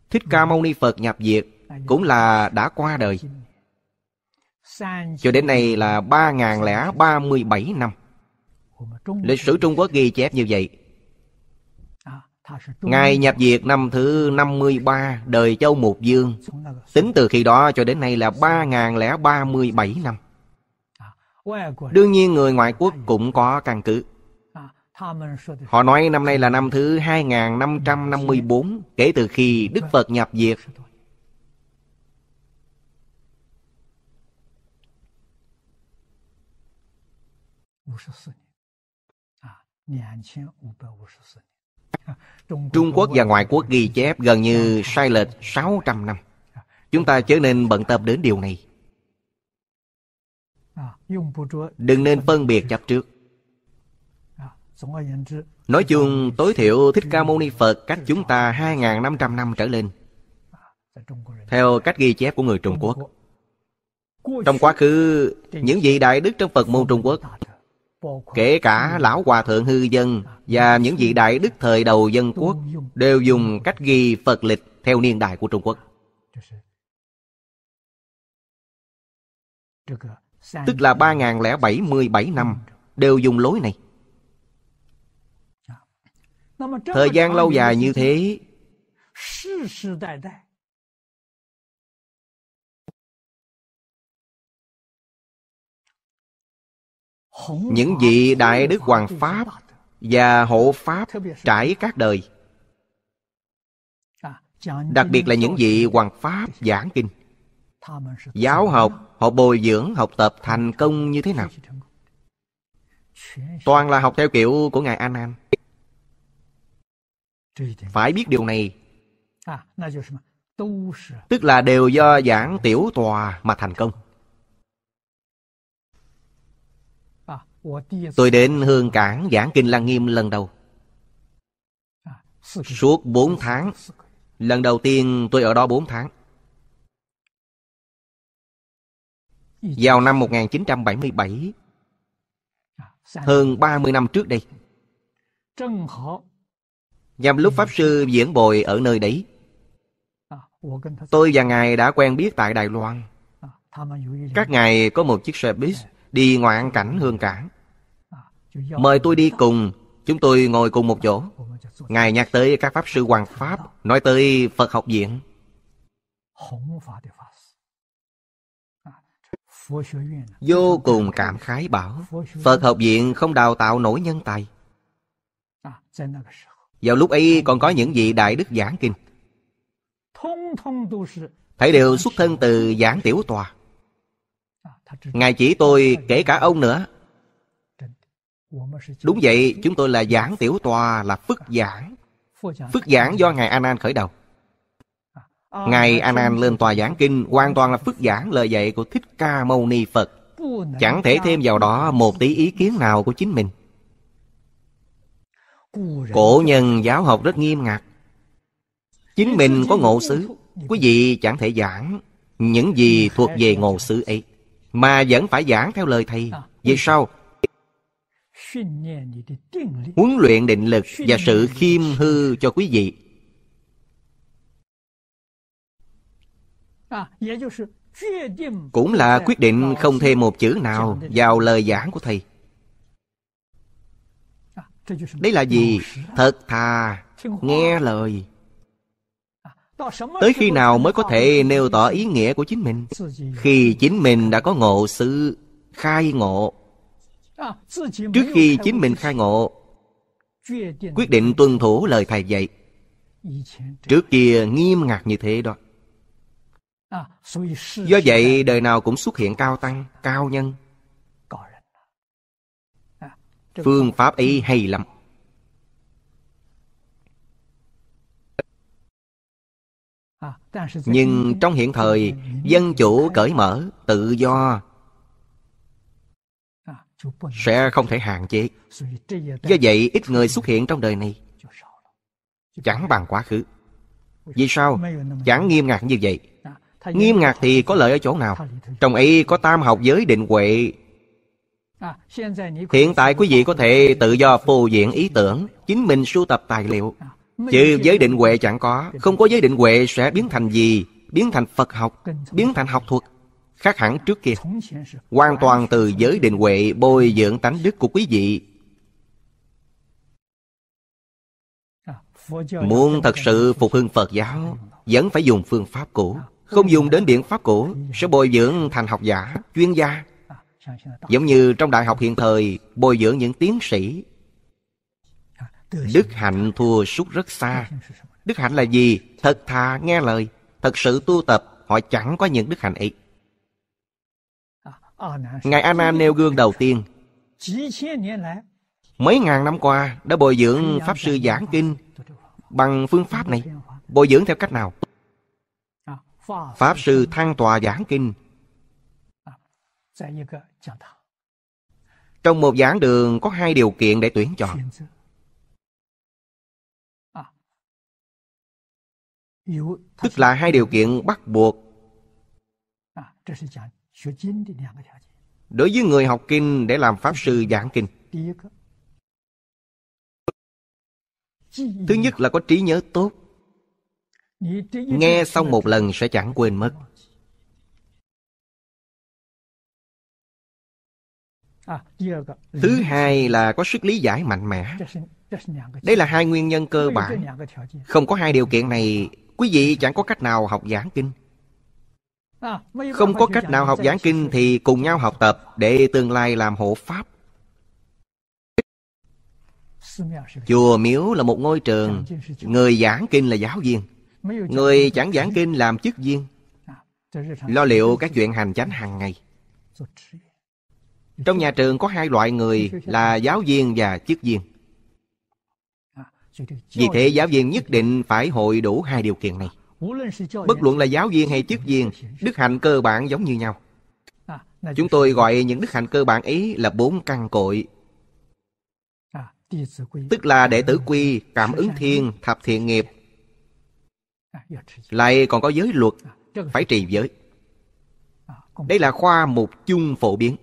Thích Ca Mâu Ni Phật nhập diệt cũng là đã qua đời. Cho đến nay là 3037 năm. Lịch sử Trung Quốc ghi chép như vậy Ngài nhập diệt năm thứ 53 đời Châu Mục Dương Tính từ khi đó cho đến nay là 3037 năm Đương nhiên người ngoại quốc cũng có căn cứ Họ nói năm nay là năm thứ 2554 kể từ khi Đức Phật nhập diệt. À, 2554 Trung Quốc và ngoại quốc ghi chép gần như sai lệch 600 năm. Chúng ta chớ nên bận tâm đến điều này. À, Đừng nên phân biệt chấp trước. À, Nói chung tối thiểu Thích Ca Mâu Ni Phật cách chúng ta 2.500 năm trở à, lên. Theo cách ghi chép của người Trung Quốc. Trong quá khứ, những vị đại đức trong Phật môn Trung Quốc Kể cả lão hòa thượng hư dân và những vị đại đức thời đầu dân quốc đều dùng cách ghi Phật lịch theo niên đại của Trung Quốc. Tức là ba lẻ bảy mươi bảy năm đều dùng lối này. Thời gian lâu dài như thế những vị đại đức hoàng pháp và hộ pháp trải các đời đặc biệt là những vị hoàng pháp giảng kinh giáo học họ bồi dưỡng học tập thành công như thế nào toàn là học theo kiểu của ngài an an phải biết điều này tức là đều do giảng tiểu tòa mà thành công Tôi đến Hương Cảng giảng Kinh Lăng Nghiêm lần đầu Suốt 4 tháng Lần đầu tiên tôi ở đó 4 tháng Vào năm 1977 Hơn 30 năm trước đây Nhằm lúc Pháp Sư diễn bồi ở nơi đấy Tôi và Ngài đã quen biết tại Đài Loan Các Ngài có một chiếc xe buýt Đi ngoạn cảnh hương cảng Mời tôi đi cùng Chúng tôi ngồi cùng một chỗ Ngài nhắc tới các Pháp sư Hoàng Pháp Nói tới Phật học viện Vô cùng cảm khái bảo Phật học viện không đào tạo nổi nhân tài Vào lúc ấy còn có những vị đại đức giảng kinh Thấy đều xuất thân từ giảng tiểu tòa ngài chỉ tôi kể cả ông nữa đúng vậy chúng tôi là giảng tiểu tòa là phức giảng phức giảng do ngài anan khởi đầu ngài anan lên tòa giảng kinh hoàn toàn là phức giảng lời dạy của thích ca mâu ni phật chẳng thể thêm vào đó một tí ý kiến nào của chính mình cổ nhân giáo học rất nghiêm ngặt chính mình có ngộ xứ quý vị chẳng thể giảng những gì thuộc về ngộ xứ ấy mà vẫn phải giảng theo lời thầy à, Vì sao? huấn luyện định lực và sự khiêm hư cho quý vị à, cũng là quyết định không thêm một chữ nào vào lời giảng của thầy à, Đây là gì thật thà nghe lời Tới khi nào mới có thể nêu tỏ ý nghĩa của chính mình Khi chính mình đã có ngộ sự khai ngộ Trước khi chính mình khai ngộ Quyết định tuân thủ lời Thầy dạy Trước kia nghiêm ngặt như thế đó Do vậy đời nào cũng xuất hiện cao tăng, cao nhân Phương pháp ấy hay lắm nhưng trong hiện thời dân chủ cởi mở tự do sẽ không thể hạn chế do vậy ít người xuất hiện trong đời này chẳng bằng quá khứ vì sao chẳng nghiêm ngặt như vậy nghiêm ngặt thì có lợi ở chỗ nào trong ấy có tam học giới định huệ hiện tại quý vị có thể tự do phô diện ý tưởng chính mình sưu tập tài liệu Chứ giới định huệ chẳng có Không có giới định huệ sẽ biến thành gì Biến thành Phật học Biến thành học thuật Khác hẳn trước kia Hoàn toàn từ giới định huệ Bồi dưỡng tánh đức của quý vị Muốn thật sự phục hưng Phật giáo Vẫn phải dùng phương pháp cũ Không dùng đến biện pháp cũ Sẽ bồi dưỡng thành học giả, chuyên gia Giống như trong đại học hiện thời Bồi dưỡng những tiến sĩ đức hạnh thua suốt rất xa đức hạnh là gì thật thà nghe lời thật sự tu tập họ chẳng có những đức hạnh ấy ngài a nan nêu gương đầu tiên mấy ngàn năm qua đã bồi dưỡng pháp sư giảng kinh bằng phương pháp này bồi dưỡng theo cách nào pháp sư thăng tòa giảng kinh trong một giảng đường có hai điều kiện để tuyển chọn tức là hai điều kiện bắt buộc à, đối với người học kinh để làm pháp sư giảng kinh thứ nhất là có trí nhớ tốt nghe xong một lần sẽ chẳng quên mất à, thứ hai là có sức lý giải mạnh mẽ đây là hai nguyên nhân cơ bản không có hai điều kiện này Quý vị chẳng có cách nào học giảng kinh à, Không có cách nào học giảng kinh Thì cùng nhau học tập Để tương lai làm hộ pháp Chùa miếu là một ngôi trường Người giảng kinh là giáo viên Người chẳng giảng kinh làm chức viên à, Lo liệu các chuyện hành chánh hàng ngày Trong nhà trường có hai loại người Là giáo viên và chức viên vì thế giáo viên nhất định phải hội đủ hai điều kiện này Bất luận là giáo viên hay chức viên Đức hạnh cơ bản giống như nhau Chúng tôi gọi những đức hạnh cơ bản ấy là bốn căn cội Tức là đệ tử quy, cảm ứng thiên, thập thiện nghiệp Lại còn có giới luật Phải trì giới Đây là khoa mục chung phổ biến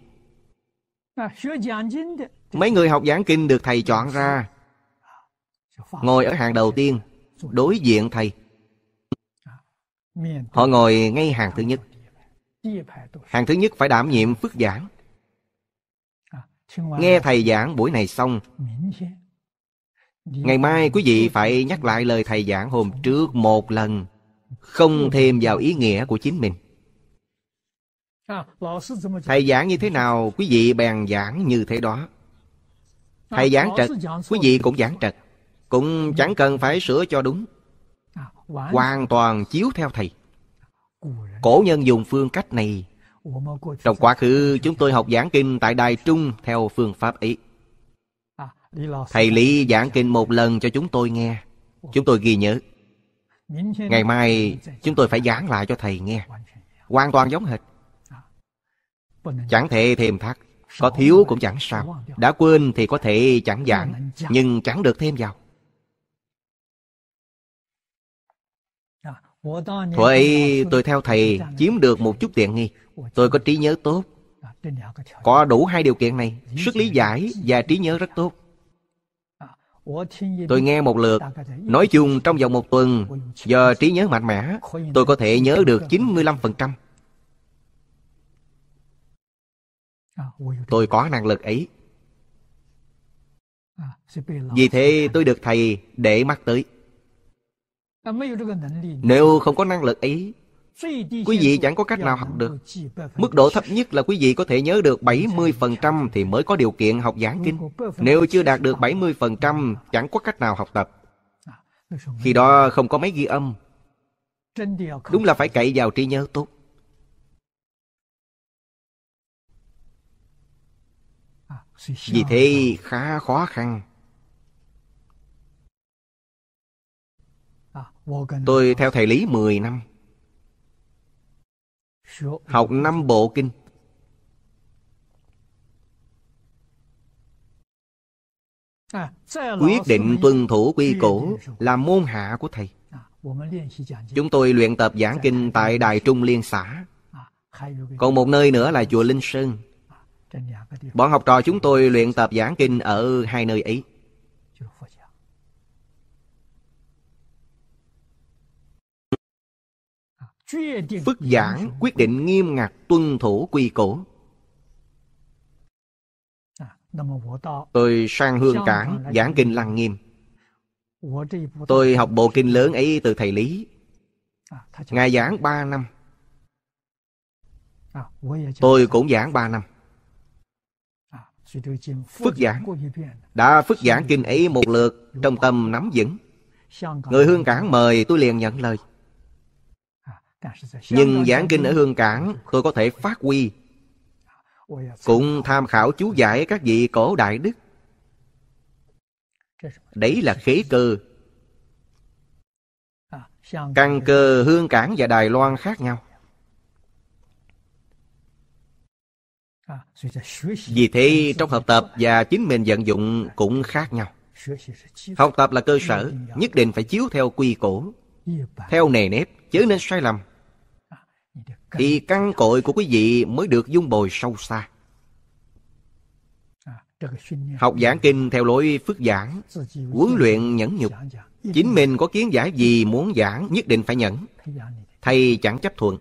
Mấy người học giảng kinh được thầy chọn ra ngồi ở hàng đầu tiên đối diện thầy họ ngồi ngay hàng thứ nhất hàng thứ nhất phải đảm nhiệm phước giảng nghe thầy giảng buổi này xong ngày mai quý vị phải nhắc lại lời thầy giảng hôm trước một lần không thêm vào ý nghĩa của chính mình thầy giảng như thế nào quý vị bèn giảng như thế đó thầy giảng trật quý vị cũng giảng trật cũng chẳng cần phải sửa cho đúng à, hoàn toàn chiếu theo thầy cổ nhân dùng phương cách này trong quá khứ chúng tôi học giảng kinh tại đài trung theo phương pháp ý à, thầy lý giảng kinh một lần cho chúng tôi nghe chúng tôi ghi nhớ ngày mai chúng tôi phải giảng lại cho thầy nghe hoàn toàn giống hệt à. vâng, chẳng thể thêm thắt có thiếu cũng chẳng sao đã quên thì có thể chẳng vâng, giảng nhưng chẳng được thêm vào Thuở ấy tôi theo thầy chiếm được một chút tiện nghi Tôi có trí nhớ tốt Có đủ hai điều kiện này Sức lý giải và trí nhớ rất tốt Tôi nghe một lượt Nói chung trong vòng một tuần Do trí nhớ mạnh mẽ Tôi có thể nhớ được 95% Tôi có năng lực ấy Vì thế tôi được thầy để mắt tới nếu không có năng lực ấy Quý vị chẳng có cách nào học được Mức độ thấp nhất là quý vị có thể nhớ được 70% thì mới có điều kiện học giảng kinh Nếu chưa đạt được 70% chẳng có cách nào học tập Khi đó không có máy ghi âm Đúng là phải cậy vào trí nhớ tốt Vì thế khá khó khăn Tôi theo thầy Lý 10 năm Học năm bộ kinh à, Quyết định tuân thủ quy cổ Là môn hạ của thầy à, Chúng tôi luyện tập giảng kinh Tại Đài Trung Liên xã à, Còn một nơi nữa là chùa Linh Sơn Bọn học trò chúng tôi luyện tập giảng kinh Ở hai nơi ấy Phức giảng quyết định nghiêm ngặt tuân thủ quy củ. Tôi sang Hương Cảng giảng kinh Lăng Nghiêm. Tôi học bộ kinh lớn ấy từ thầy Lý. Ngài giảng ba năm. Tôi cũng giảng ba năm. Phức giảng Đã phức giảng kinh ấy một lượt Trong tâm nắm vững Người hương cảng mời tôi liền nhận lời nhưng giảng kinh ở Hương Cảng tôi có thể phát huy Cũng tham khảo chú giải các vị cổ đại đức Đấy là khế cơ Căn cơ Hương Cảng và Đài Loan khác nhau Vì thế trong học tập và chính mình vận dụng cũng khác nhau Học tập là cơ sở Nhất định phải chiếu theo quy cổ Theo nề nếp chứ nên sai lầm thì căn cội của quý vị mới được dung bồi sâu xa à, học giảng kinh theo lối phước giảng huấn luyện nhẫn nhục chính mình có kiến giải gì muốn giảng nhất định phải nhẫn thầy chẳng chấp thuận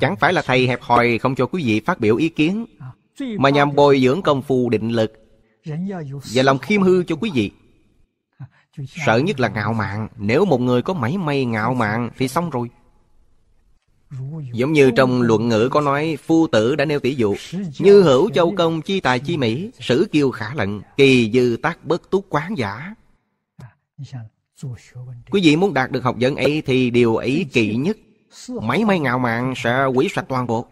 chẳng phải là thầy hẹp hòi không cho quý vị phát biểu ý kiến à, mà nhằm bồi dưỡng công phu định lực và lòng khiêm hư cho quý vị à, sợ nhất là ngạo mạn nếu một người có mảy may ngạo mạn thì xong rồi Giống như trong luận ngữ có nói Phu tử đã nêu tỷ dụ Như hữu châu công chi tài chi mỹ Sử kiêu khả lận Kỳ dư tác bất túc quán giả Quý vị muốn đạt được học vấn ấy Thì điều ấy kỳ nhất Mấy may ngạo mạn sẽ quỷ sạch toàn bộ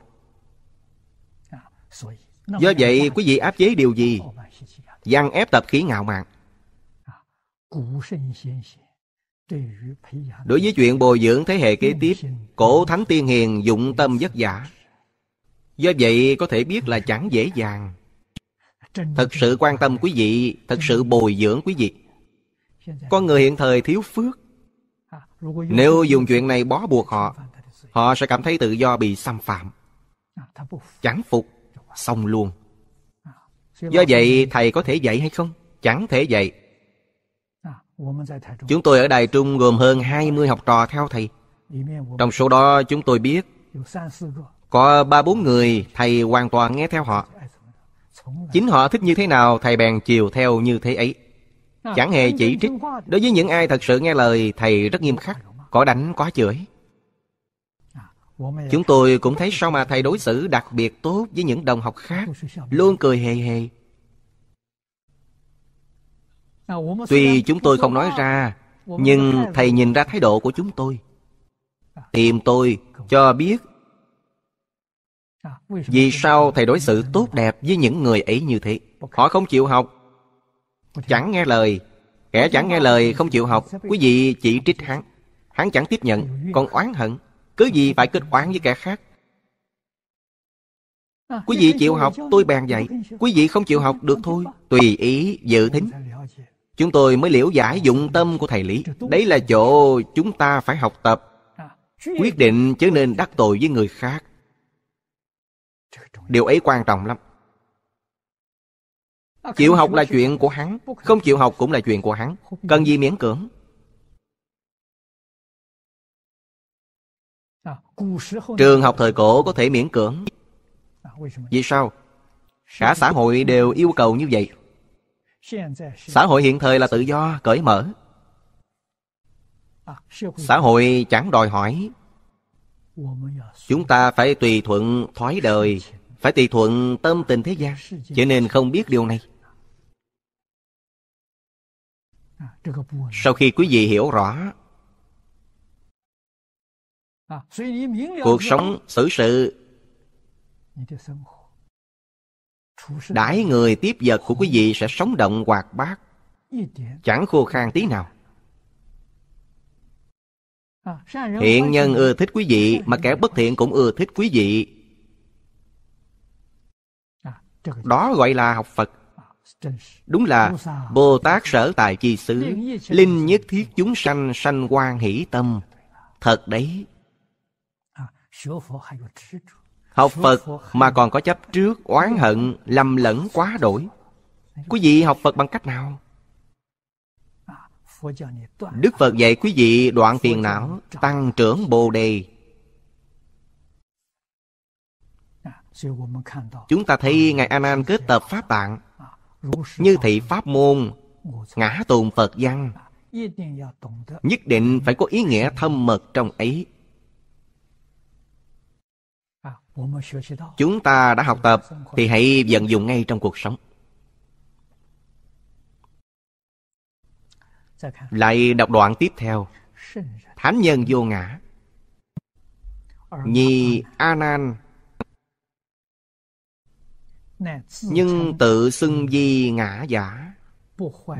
Do vậy quý vị áp chế điều gì Giăng ép tập khí ngạo mạn Đối với chuyện bồi dưỡng thế hệ kế tiếp Cổ thắng Tiên Hiền dụng tâm vất giả Do vậy có thể biết là chẳng dễ dàng Thật sự quan tâm quý vị Thật sự bồi dưỡng quý vị Con người hiện thời thiếu phước Nếu dùng chuyện này bó buộc họ Họ sẽ cảm thấy tự do bị xâm phạm Chẳng phục Xong luôn Do vậy thầy có thể dạy hay không? Chẳng thể dạy Chúng tôi ở Đài Trung gồm hơn 20 học trò theo thầy. Trong số đó chúng tôi biết có ba bốn người thầy hoàn toàn nghe theo họ. Chính họ thích như thế nào thầy bèn chiều theo như thế ấy. Chẳng hề chỉ trích Đối với những ai thật sự nghe lời Thầy rất nghiêm khắc Có đánh có chửi Chúng tôi cũng thấy sao mà thầy đối xử đặc biệt tốt với những đồng học khác Luôn cười hề hề Tuy chúng tôi không nói ra Nhưng thầy nhìn ra thái độ của chúng tôi Tìm tôi cho biết Vì sao thầy đối xử tốt đẹp với những người ấy như thế Họ không chịu học Chẳng nghe lời Kẻ chẳng nghe lời không chịu học Quý vị chỉ trích hắn Hắn chẳng tiếp nhận Còn oán hận Cứ gì phải kết oán với kẻ khác Quý vị chịu học tôi bàn dạy Quý vị không chịu học được thôi Tùy ý dự tính chúng tôi mới liễu giải dụng tâm của thầy lý đấy là chỗ chúng ta phải học tập quyết định chứ nên đắc tội với người khác điều ấy quan trọng lắm chịu học là chuyện của hắn không chịu học cũng là chuyện của hắn cần gì miễn cưỡng trường học thời cổ có thể miễn cưỡng vì sao cả xã hội đều yêu cầu như vậy xã hội hiện thời là tự do cởi mở xã hội chẳng đòi hỏi chúng ta phải tùy thuận thoái đời phải tùy thuận tâm tình thế gian cho nên không biết điều à, này sau khi quý vị hiểu rõ à, cuộc sống xử sự đãi người tiếp vật của quý vị sẽ sống động hoạt bát chẳng khô khan tí nào Thiện nhân ưa thích quý vị Mà kẻ bất thiện cũng ưa thích quý vị Đó gọi là học Phật Đúng là Bồ Tát sở tài chi xứ Linh nhất thiết chúng sanh sanh quan hỷ tâm Thật đấy Học Phật mà còn có chấp trước oán hận lầm lẫn quá đổi Quý vị học Phật bằng cách nào? Đức Phật dạy quý vị đoạn phiền não Tăng trưởng bồ đề Chúng ta thấy Ngài Anan kết tập Pháp tạng Như thị Pháp môn Ngã tồn Phật văn Nhất định phải có ý nghĩa thâm mật trong ấy chúng ta đã học tập thì hãy vận dụng ngay trong cuộc sống lại đọc đoạn tiếp theo thánh nhân vô ngã nhi a nan nhưng tự xưng di ngã giả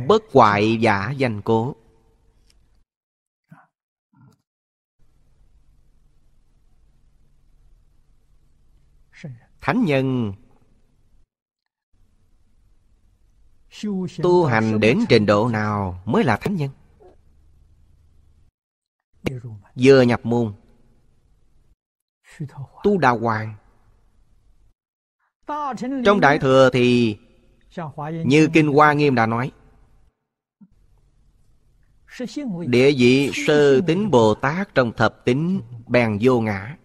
bất hoại giả danh cố thánh nhân tu hành đến trình độ nào mới là thánh nhân vừa nhập môn tu đạo hoàng trong đại thừa thì như kinh hoa nghiêm đã nói địa vị sơ tính bồ tát trong thập tính bèn vô ngã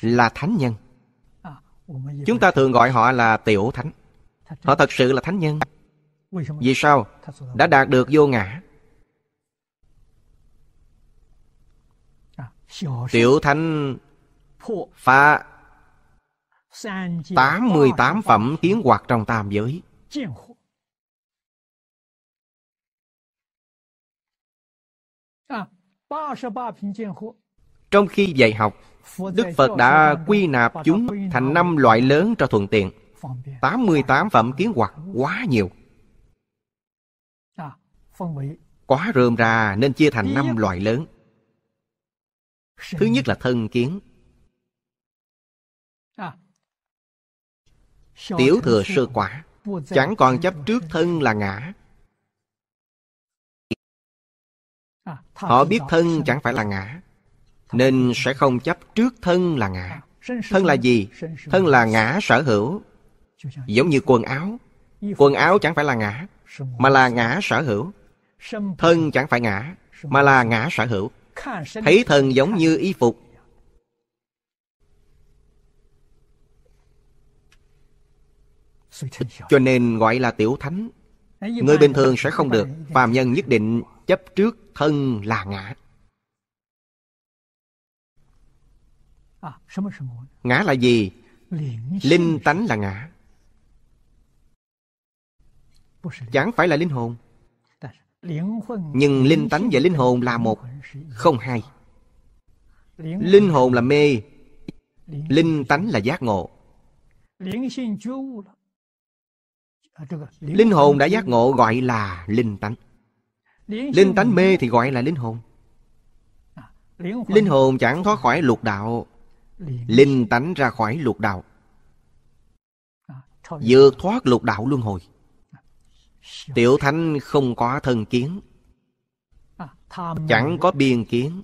là thánh nhân à, chúng ta thường gọi họ là tiểu thánh họ thật sự là thánh nhân vì sao đã đạt được vô ngã à, tiểu thánh phá tám phẩm kiến hoạt trong tam giới à, mươi tám trong khi dạy học, Đức Phật đã quy nạp chúng thành năm loại lớn cho thuận tiện. 88 phẩm kiến hoặc quá nhiều. Quá rơm ra nên chia thành năm loại lớn. Thứ nhất là thân kiến. Tiểu thừa sơ quả, chẳng còn chấp trước thân là ngã. Họ biết thân chẳng phải là ngã nên sẽ không chấp trước thân là ngã thân là gì thân là ngã sở hữu giống như quần áo quần áo chẳng phải là ngã mà là ngã sở hữu thân chẳng phải ngã mà là ngã sở hữu thấy thân giống như y phục cho nên gọi là tiểu thánh người bình thường sẽ không được phàm nhân nhất định chấp trước thân là ngã Ngã là gì? Linh tánh là ngã Chẳng phải là linh hồn Nhưng linh tánh và linh hồn là một Không hai Linh hồn là mê Linh tánh là giác ngộ Linh hồn đã giác ngộ gọi là linh tánh Linh tánh mê thì gọi là linh hồn Linh hồn chẳng thoát khỏi lục đạo linh tánh ra khỏi lục đạo vượt thoát lục đạo luân hồi tiểu thánh không có thân kiến chẳng có biên kiến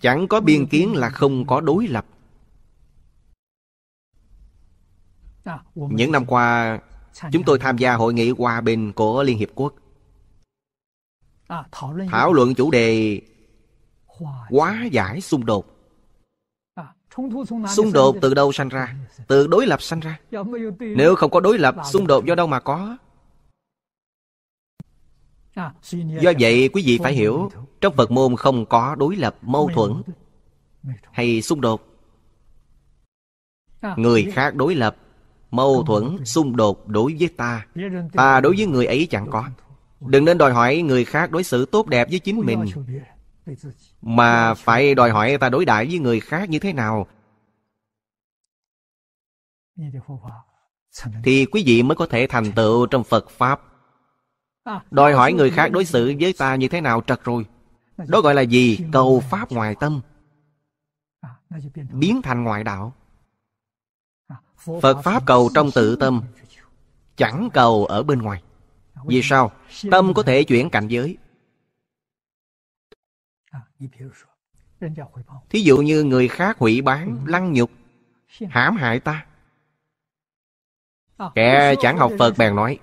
chẳng có biên kiến là không có đối lập những năm qua chúng tôi tham gia hội nghị hòa bình của liên hiệp quốc thảo luận chủ đề hóa giải xung đột Xung đột từ đâu sanh ra? Từ đối lập sanh ra. Nếu không có đối lập, xung đột do đâu mà có? Do vậy, quý vị phải hiểu, trong Phật môn không có đối lập mâu thuẫn hay xung đột. Người khác đối lập, mâu thuẫn, xung đột đối với ta. Ta đối với người ấy chẳng có. Đừng nên đòi hỏi người khác đối xử tốt đẹp với chính mình mà phải đòi hỏi ta đối đãi với người khác như thế nào thì quý vị mới có thể thành tựu trong phật pháp đòi hỏi người khác đối xử với ta như thế nào trật rồi đó gọi là gì cầu pháp ngoài tâm biến thành ngoại đạo phật pháp cầu trong tự tâm chẳng cầu ở bên ngoài vì sao tâm có thể chuyển cảnh giới Thí dụ như người khác hủy bán, lăng nhục, hãm hại ta. Kẻ chẳng học Phật bèn nói,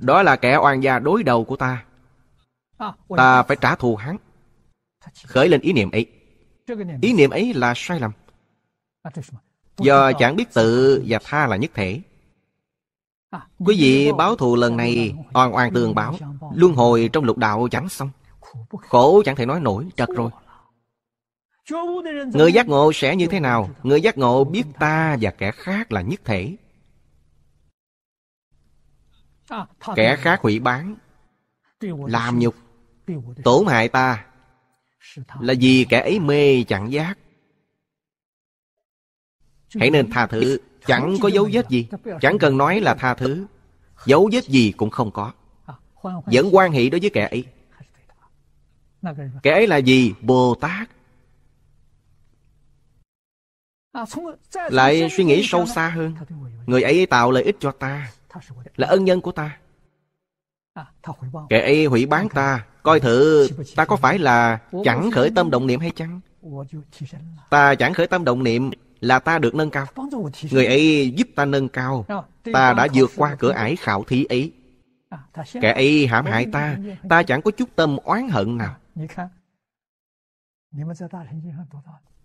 đó là kẻ oan gia đối đầu của ta. Ta phải trả thù hắn. Khởi lên ý niệm ấy. Ý niệm ấy là sai lầm. Do chẳng biết tự và tha là nhất thể. Quý vị báo thù lần này oan oan tường báo, luân hồi trong lục đạo chẳng xong khổ chẳng thể nói nổi trật rồi người giác ngộ sẽ như thế nào người giác ngộ biết ta và kẻ khác là nhất thể kẻ khác hủy bán làm nhục tổn hại ta là vì kẻ ấy mê chẳng giác hãy nên tha thứ chẳng có dấu vết gì chẳng cần nói là tha thứ dấu vết gì cũng không có vẫn quan hệ đối với kẻ ấy kẻ ấy là gì bồ tát lại suy nghĩ sâu xa hơn người ấy tạo lợi ích cho ta là ân nhân của ta kẻ ấy hủy bán ta coi thử ta có phải là chẳng khởi tâm động niệm hay chăng ta chẳng khởi tâm động niệm là ta được nâng cao người ấy giúp ta nâng cao ta đã vượt qua cửa ải khảo thí ấy kẻ ấy hãm hại ta ta chẳng có chút tâm oán hận nào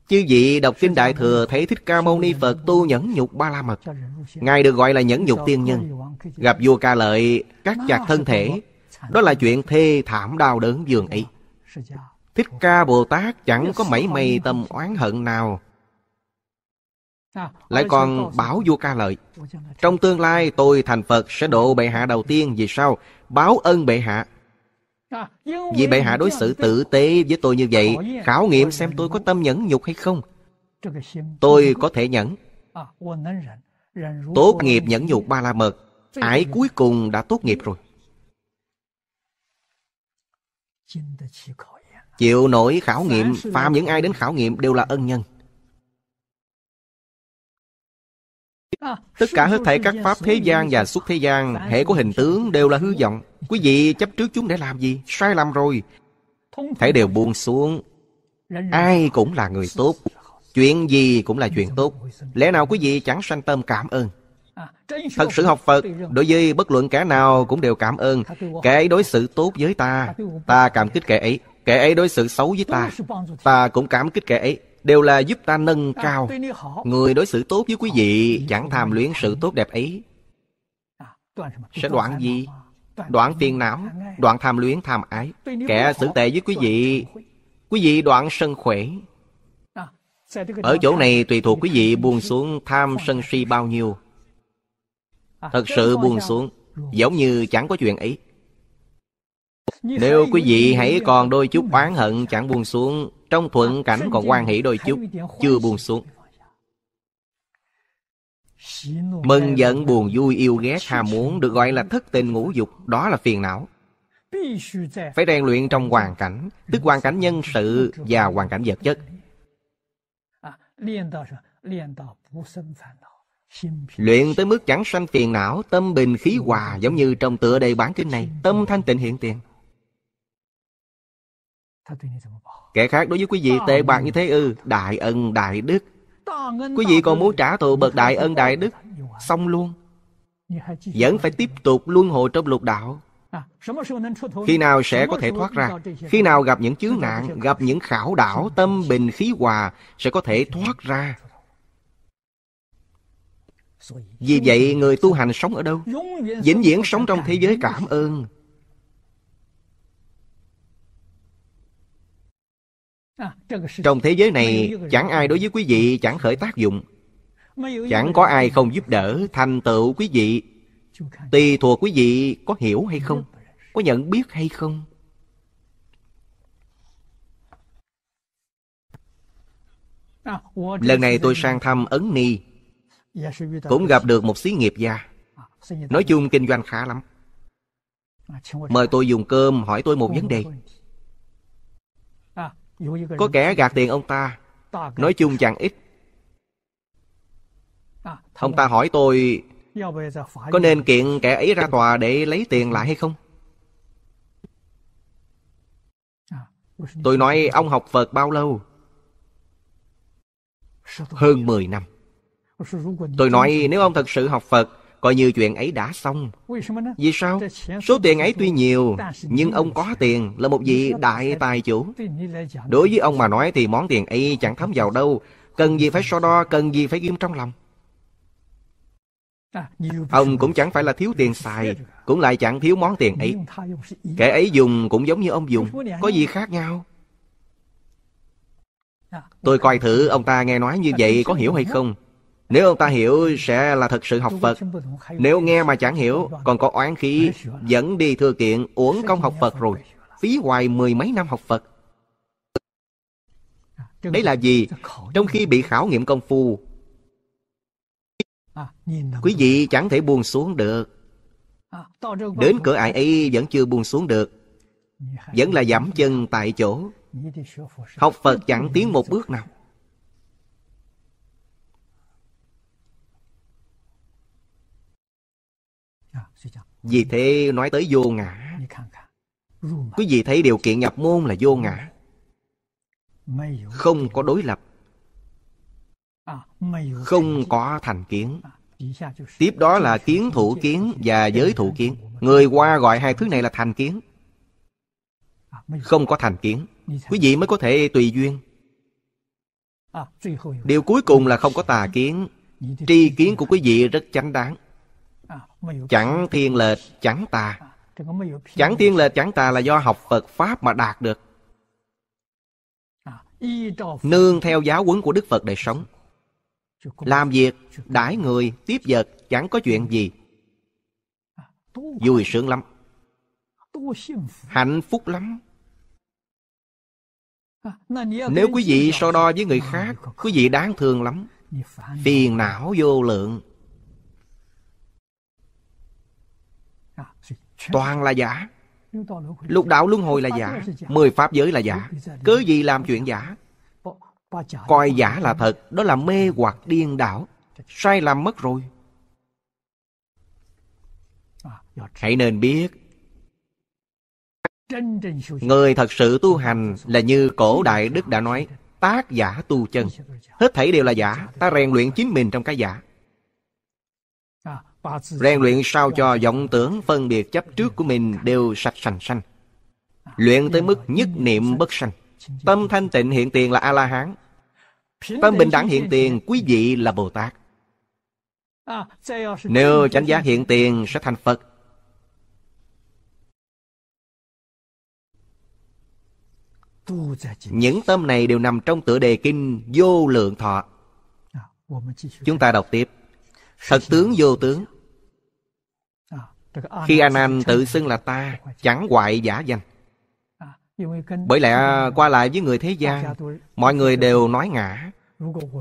Chư vị đọc kinh Đại Thừa thấy Thích Ca Mâu Ni Phật tu nhẫn nhục ba la mật. Ngài được gọi là nhẫn nhục tiên nhân. Gặp vua ca lợi, cắt chặt thân thể. Đó là chuyện thê thảm đau đớn dường ấy. Thích Ca Bồ Tát chẳng có mảy may tâm oán hận nào. Lại còn bảo vua ca lợi. Trong tương lai tôi thành Phật sẽ độ bệ hạ đầu tiên vì sao? Báo ân bệ hạ vì bệ hạ đối xử tử tế với tôi như vậy Khảo nghiệm xem tôi có tâm nhẫn nhục hay không Tôi có thể nhẫn Tốt nghiệp nhẫn nhục ba la mật Ải cuối cùng đã tốt nghiệp rồi Chịu nổi khảo nghiệm Phạm những ai đến khảo nghiệm đều là ân nhân Tất cả hết thảy các pháp thế gian và xuất thế gian Hệ của hình tướng đều là hư vọng Quý vị chấp trước chúng để làm gì? Sai lầm rồi Thảy đều buông xuống Ai cũng là người tốt Chuyện gì cũng là chuyện tốt Lẽ nào quý vị chẳng sanh tâm cảm ơn Thật sự học Phật Đối với bất luận kẻ nào cũng đều cảm ơn Kẻ ấy đối xử tốt với ta Ta cảm kích kẻ ấy Kẻ ấy đối xử xấu với ta Ta cũng cảm kích kẻ ấy đều là giúp ta nâng cao người đối xử tốt với quý vị chẳng tham luyến sự tốt đẹp ấy à, sẽ đoạn gì đoạn phiền não đoạn tham luyến tham ái kẻ xử tệ với quý vị quý vị đoạn sân khỏe à, ở chỗ này tùy thuộc quý vị buông xuống tham sân si bao nhiêu à, thật sự buông xuống giống như chẳng có chuyện ấy nếu quý vị hãy còn đôi chút oán hận chẳng buông xuống Trong thuận cảnh còn quan hỷ đôi chút Chưa buông xuống Mừng giận buồn vui yêu ghét ham muốn Được gọi là thất tình ngũ dục Đó là phiền não Phải rèn luyện trong hoàn cảnh Tức hoàn cảnh nhân sự và hoàn cảnh vật chất à, Luyện tới mức chẳng sanh phiền não Tâm bình khí hòa Giống như trong tựa đề bản kinh này Tâm thanh tịnh hiện tiền Kẻ khác đối với quý vị tệ bạc như thế ư Đại ân đại đức Quý vị còn muốn trả thù bậc đại ân đại đức Xong luôn Vẫn phải tiếp tục luân hồi trong lục đạo Khi nào sẽ có thể thoát ra Khi nào gặp những chướng nạn Gặp những khảo đảo Tâm bình khí hòa Sẽ có thể thoát ra Vì vậy người tu hành sống ở đâu Vĩnh viễn sống trong thế giới cảm ơn À, trong thế giới này chẳng ai đối với quý vị chẳng khởi tác dụng chẳng có ai không giúp đỡ thành tựu quý vị tùy thuộc quý vị có hiểu hay không có nhận biết hay không à, lần này tôi sang thăm ấn ni dạ, cũng gặp được một xí nghiệp gia à, nói chung kinh doanh khá lắm mời tôi dùng cơm hỏi tôi một vấn đề có kẻ gạt tiền ông ta Nói chung chẳng ít Ông ta hỏi tôi Có nên kiện kẻ ấy ra tòa để lấy tiền lại hay không? Tôi nói ông học Phật bao lâu? Hơn 10 năm Tôi nói nếu ông thật sự học Phật Coi như chuyện ấy đã xong Vì sao? Số tiền ấy tuy nhiều Nhưng ông có tiền là một vị đại tài chủ Đối với ông mà nói thì món tiền ấy chẳng thấm vào đâu Cần gì phải so đo, cần gì phải ghim trong lòng Ông cũng chẳng phải là thiếu tiền xài Cũng lại chẳng thiếu món tiền ấy Kẻ ấy dùng cũng giống như ông dùng Có gì khác nhau Tôi coi thử ông ta nghe nói như vậy có hiểu hay không nếu ông ta hiểu sẽ là thật sự học Phật Nếu nghe mà chẳng hiểu Còn có oán khí Dẫn đi thừa kiện uổng công học Phật rồi Phí hoài mười mấy năm học Phật Đấy là gì? Trong khi bị khảo nghiệm công phu Quý vị chẳng thể buông xuống được Đến cửa ải ấy vẫn chưa buông xuống được Vẫn là giảm chân tại chỗ Học Phật chẳng tiến một bước nào Vì thế nói tới vô ngã Quý vị thấy điều kiện nhập môn là vô ngã Không có đối lập Không có thành kiến Tiếp đó là kiến thủ kiến và giới thủ kiến Người qua gọi hai thứ này là thành kiến Không có thành kiến Quý vị mới có thể tùy duyên Điều cuối cùng là không có tà kiến Tri kiến của quý vị rất chánh đáng À, chẳng thiên lệch chẳng tà à, chẳng thiên lệch chẳng tà là do học phật pháp mà đạt được à, nương theo giáo huấn của đức phật để sống làm việc đãi người tiếp vật chẳng có chuyện gì vui sướng lắm hạnh phúc lắm nếu quý vị so đo với người khác quý vị đáng thương lắm phiền não vô lượng toàn là giả lục đạo luân hồi là giả mười pháp giới là giả cứ gì làm chuyện giả coi giả là thật đó là mê hoặc điên đảo sai lầm mất rồi hãy nên biết người thật sự tu hành là như cổ đại đức đã nói tác giả tu chân hết thảy đều là giả ta rèn luyện chính mình trong cái giả Rèn luyện sao cho vọng tưởng phân biệt chấp trước của mình đều sạch sành sanh. Luyện tới mức nhất niệm bất sanh. Tâm thanh tịnh hiện tiền là A-la-hán. Tâm bình đẳng hiện tiền quý vị là Bồ Tát. Nếu chánh giác hiện tiền sẽ thành Phật. Những tâm này đều nằm trong tựa đề kinh Vô Lượng Thọ. Chúng ta đọc tiếp thật tướng vô tướng khi a nan tự xưng là ta chẳng hoại giả danh bởi lẽ qua lại với người thế gian mọi người đều nói ngã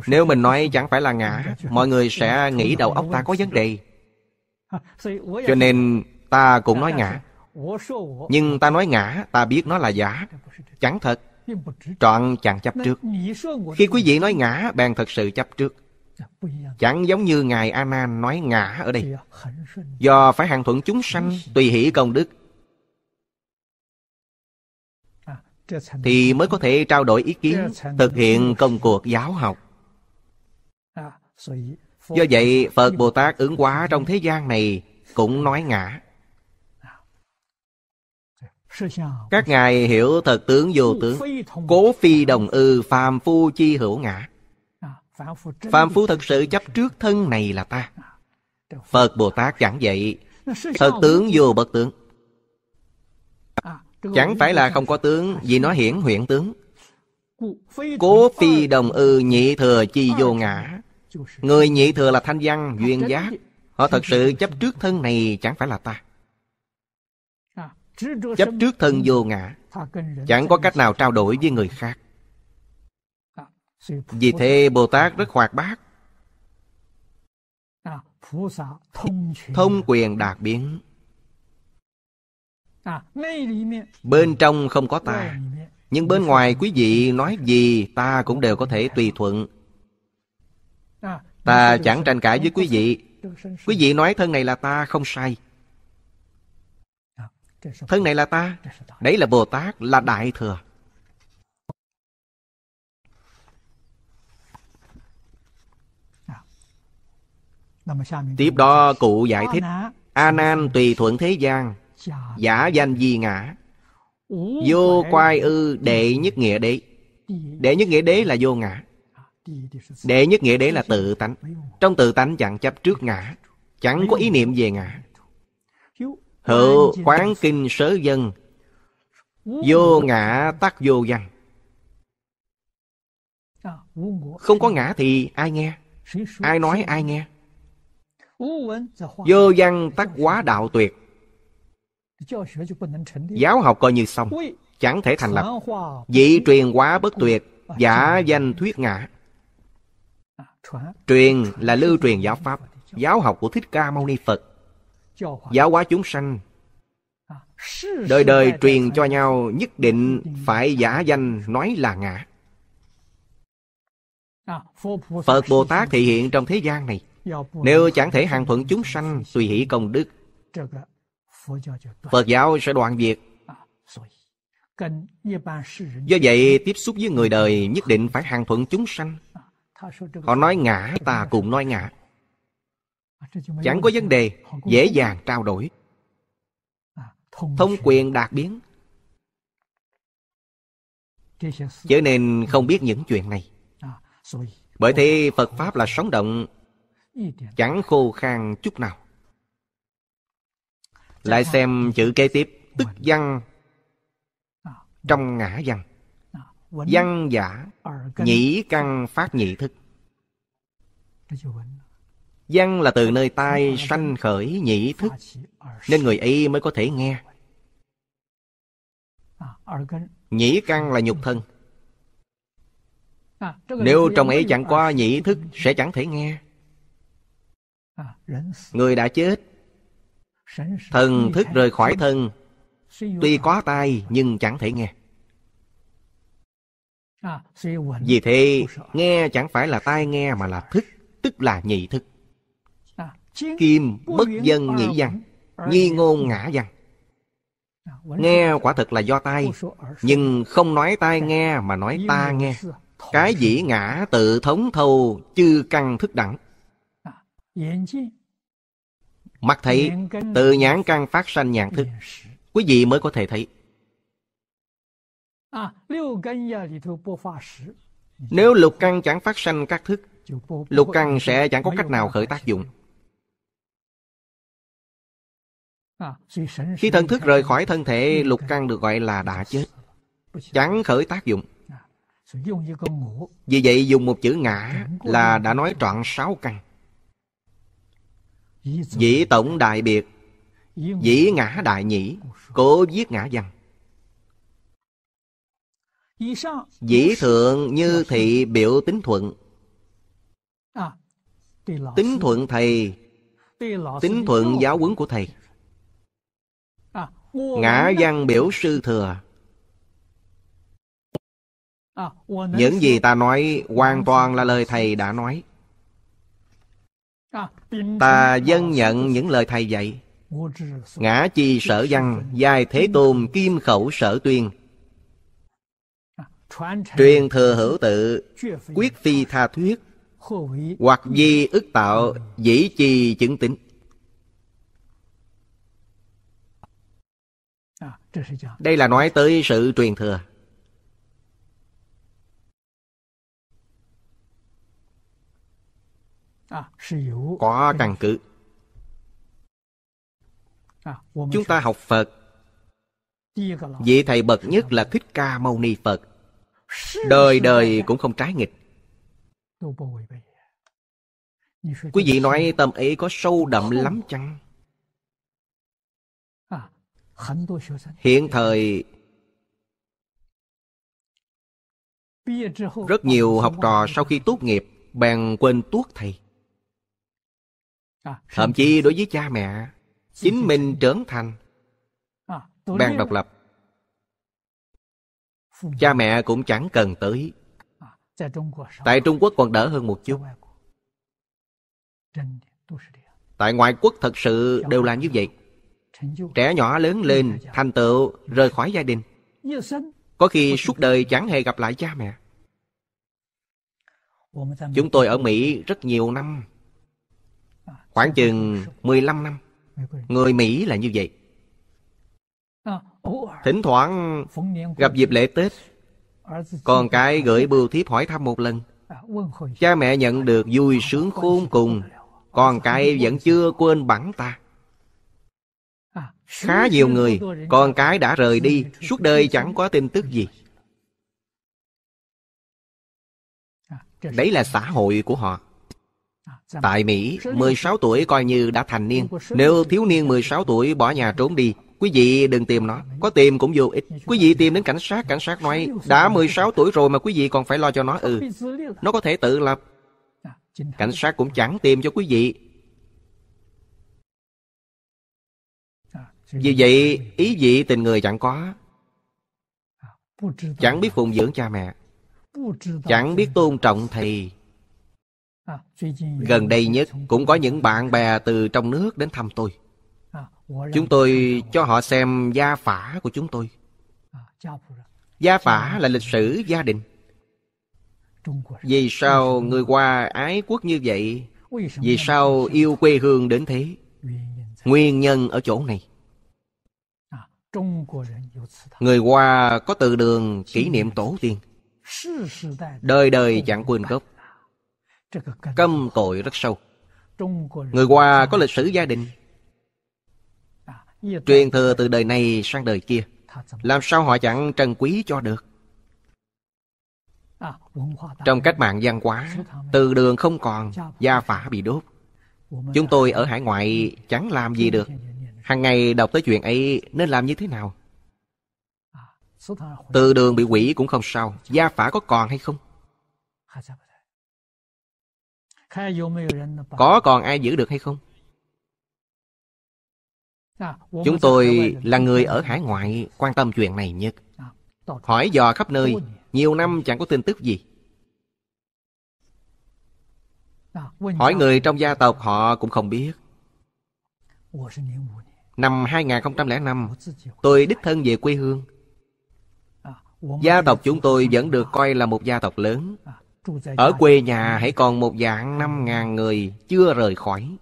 nếu mình nói chẳng phải là ngã mọi người sẽ nghĩ đầu óc ta có vấn đề cho nên ta cũng nói ngã nhưng ta nói ngã ta biết nó là giả chẳng thật trọn chẳng chấp trước khi quý vị nói ngã bèn thật sự chấp trước Chẳng giống như Ngài A Nan nói ngã ở đây. Do phải hàng thuận chúng sanh, tùy hỷ công đức. À, Thì mới có thể trao đổi ý kiến, thực hiện công cuộc giáo học. À, Do vậy, Phật Bồ Tát ứng hóa trong thế gian này cũng nói ngã. À. Các ngài hiểu thật tướng vô tướng Cố phi đồng ư phàm phu chi hữu ngã phàm phu thật sự chấp trước thân này là ta à, Phật Bồ Tát chẳng vậy. Thật tướng vô bất tướng à, Chẳng phải là không có tướng Vì nó hiển huyện tướng Cố phi đồng ư nhị thừa chi vô ngã Người nhị thừa là thanh văn duyên giác Họ thật sự chấp trước thân này chẳng phải là ta à, Chấp trước thân vô ngã Chẳng có cách nào trao đổi với người khác vì thế Bồ Tát rất hoạt bát à, Thông quyền đạt biến à, Bên trong không có ta Nhưng bên ngoài quý vị nói gì Ta cũng đều có thể tùy thuận à, Ta chẳng tranh cãi với quý vị Quý vị nói thân này là ta không sai Thân này là ta Đấy là Bồ Tát là Đại Thừa Tiếp đó cụ giải thích A Nan tùy thuận thế gian dạ. Giả danh di ngã Vô quai ư đệ nhất nghĩa đế Đệ nhất nghĩa đế là vô ngã dạ, Đệ nhất nghĩa đế là tự dạ, tánh Trong tự tánh chẳng chấp trước ngã Chẳng có ý niệm về ngã Hữu quán kinh sớ dân Vô ngã tắc vô văn Không có ngã thì ai nghe Ai nói ai nghe vô văn tắc quá đạo tuyệt Giáo học coi như xong Chẳng thể thành lập Dị truyền quá bất tuyệt Giả danh thuyết ngã Truyền là lưu truyền giáo pháp Giáo học của Thích Ca Mâu Ni Phật Giáo hóa chúng sanh Đời đời truyền cho nhau Nhất định phải giả danh nói là ngã Phật Bồ Tát thị hiện trong thế gian này nếu chẳng thể hàng thuận chúng sanh Tùy hỷ công đức Phật giáo sẽ đoạn diệt Do vậy tiếp xúc với người đời Nhất định phải hàng thuận chúng sanh Họ nói ngã ta cũng nói ngã Chẳng có vấn đề Dễ dàng trao đổi Thông quyền đạt biến Chớ nên không biết những chuyện này Bởi thế Phật Pháp là sống động chẳng khô khan chút nào lại xem chữ kế tiếp tức văn trong ngã văn văn giả nhĩ căn phát nhị thức văn là từ nơi tai sanh khởi nhị thức nên người ấy mới có thể nghe nhĩ căn là nhục thân à, nếu trong ấy chẳng à, qua nhị thức sẽ chẳng thể nghe Ờ, Người đã chết Thần thức rời khỏi thân Tuy có tai nhưng chẳng thể nghe Vì thế nghe chẳng phải là tai nghe mà là thức Tức là nhị thức Kim bất dân nhị văn Nhi ngôn ngã văn Nghe quả thật là do tai Nhưng không nói tai nghe mà nói ta nghe Cái dĩ ngã tự thống thâu chư căn thức đẳng Mắt thấy từ nhãn căn phát sanh nhãn thức Quý vị mới có thể thấy Nếu lục căn chẳng phát sanh các thức Lục căn sẽ chẳng có cách nào khởi tác dụng Khi thần thức rời khỏi thân thể Lục căn được gọi là đã chết Chẳng khởi tác dụng Vì vậy dùng một chữ ngã Là đã nói trọn sáu căn Dĩ tổng đại biệt Dĩ ngã đại nhĩ Cố viết ngã văn Dĩ thượng như thị biểu tính thuận Tính thuận thầy Tính thuận giáo huấn của thầy Ngã văn biểu sư thừa Những gì ta nói hoàn toàn là lời thầy đã nói ta dân nhận những lời thầy dạy ngã chi sở văn giai thế tôn kim khẩu sở tuyên truyền thừa hữu tự quyết phi tha thuyết hoặc di ức tạo dĩ chi chứng tính đây là nói tới sự truyền thừa À, có căn cứ à, chúng ta học phật vị thầy bậc nhất là thích ca mâu ni phật đời đời cũng không trái nghịch quý vị nói tâm ý có sâu đậm lắm chăng à, hiện thời rất nhiều học trò sau khi tốt nghiệp bèn quên tuốt thầy À, thậm chí đối với cha mẹ chính mình trưởng thành à, bèn độc lập cha mẹ cũng chẳng cần tới à, tại trung quốc còn đỡ hơn một chút tại ngoại quốc thật sự đều là như vậy trẻ nhỏ lớn lên thành tựu rời khỏi gia đình có khi suốt đời chẳng hề gặp lại cha mẹ chúng tôi ở mỹ rất nhiều năm Khoảng chừng 15 năm Người Mỹ là như vậy Thỉnh thoảng gặp dịp lễ Tết Con cái gửi bưu thiếp hỏi thăm một lần Cha mẹ nhận được vui sướng khôn cùng Con cái vẫn chưa quên bẵng ta Khá nhiều người Con cái đã rời đi Suốt đời chẳng có tin tức gì Đấy là xã hội của họ Tại Mỹ, 16 tuổi coi như đã thành niên. Nếu thiếu niên 16 tuổi bỏ nhà trốn đi, quý vị đừng tìm nó. Có tìm cũng vô ích. Quý vị tìm đến cảnh sát, cảnh sát nói, đã 16 tuổi rồi mà quý vị còn phải lo cho nó. Ừ, nó có thể tự lập. À, cảnh sát cũng chẳng tìm cho quý vị. À, Vì vậy, ý vị tình người chẳng có. À, chẳng biết phụng dưỡng cha mẹ. Chẳng biết tôn trọng thầy gần đây nhất cũng có những bạn bè từ trong nước đến thăm tôi chúng tôi cho họ xem gia phả của chúng tôi gia phả là lịch sử gia đình vì sao người Hoa ái quốc như vậy vì sao yêu quê hương đến thế nguyên nhân ở chỗ này người hoa có từ đường kỷ niệm tổ tiên đời đời chẳng quên gốc Câm tội rất sâu Người Hoa có lịch sử gia đình Truyền thừa từ đời này sang đời kia Làm sao họ chẳng trân quý cho được Trong cách mạng văn hóa Từ đường không còn Gia phả bị đốt Chúng tôi ở hải ngoại chẳng làm gì được Hàng ngày đọc tới chuyện ấy Nên làm như thế nào Từ đường bị quỷ cũng không sao Gia phả có còn hay không có còn ai giữ được hay không chúng tôi là người ở hải ngoại quan tâm chuyện này nhất à, hỏi dò khắp nơi nhiều năm chẳng có tin tức gì à, hỏi người trong gia tộc họ cũng không biết năm 2005 tôi đích thân về quê hương à, gia tộc chúng tôi vẫn được coi là một gia tộc lớn ở quê nhà hãy còn một dạng năm ngàn người chưa rời khỏi.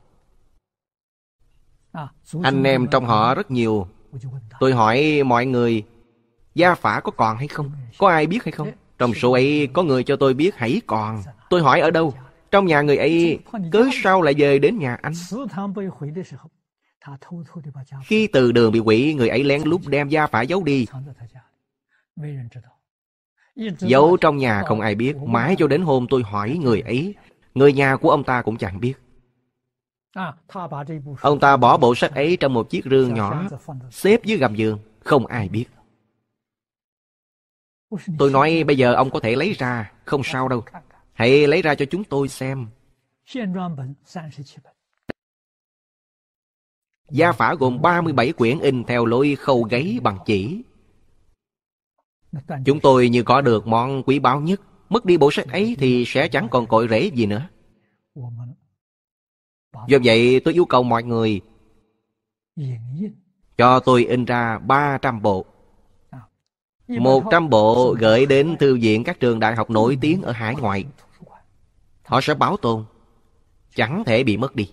À, anh em trong họ rất nhiều. Tôi hỏi mọi người, gia phả có còn hay không? Có ai biết hay không? Trong số ấy có người cho tôi biết hãy còn. Dạ. Tôi hỏi ở đâu? Dạ. Trong nhà người ấy, cớ sao lại về đến nhà anh? Khi từ đường bị quỷ, người ấy lén dạ, lút đem gia phả giấu đi. Giấu trong nhà không ai biết Mãi cho đến hôm tôi hỏi người ấy Người nhà của ông ta cũng chẳng biết à, Ông ta bỏ bộ sách ấy trong một chiếc rương nhỏ Xếp dưới gầm giường Không ai biết Tôi nói bây giờ ông có thể lấy ra Không sao đâu Hãy lấy ra cho chúng tôi xem Gia phả gồm 37 quyển in theo lối khâu gáy bằng chỉ Chúng tôi như có được món quý báu nhất Mất đi bộ sách ấy thì sẽ chẳng còn cội rễ gì nữa Do vậy tôi yêu cầu mọi người Cho tôi in ra 300 bộ 100 à, bộ gửi đến thư viện các trường đại học nổi tiếng ở hải ngoại Họ sẽ bảo tồn Chẳng thể bị mất đi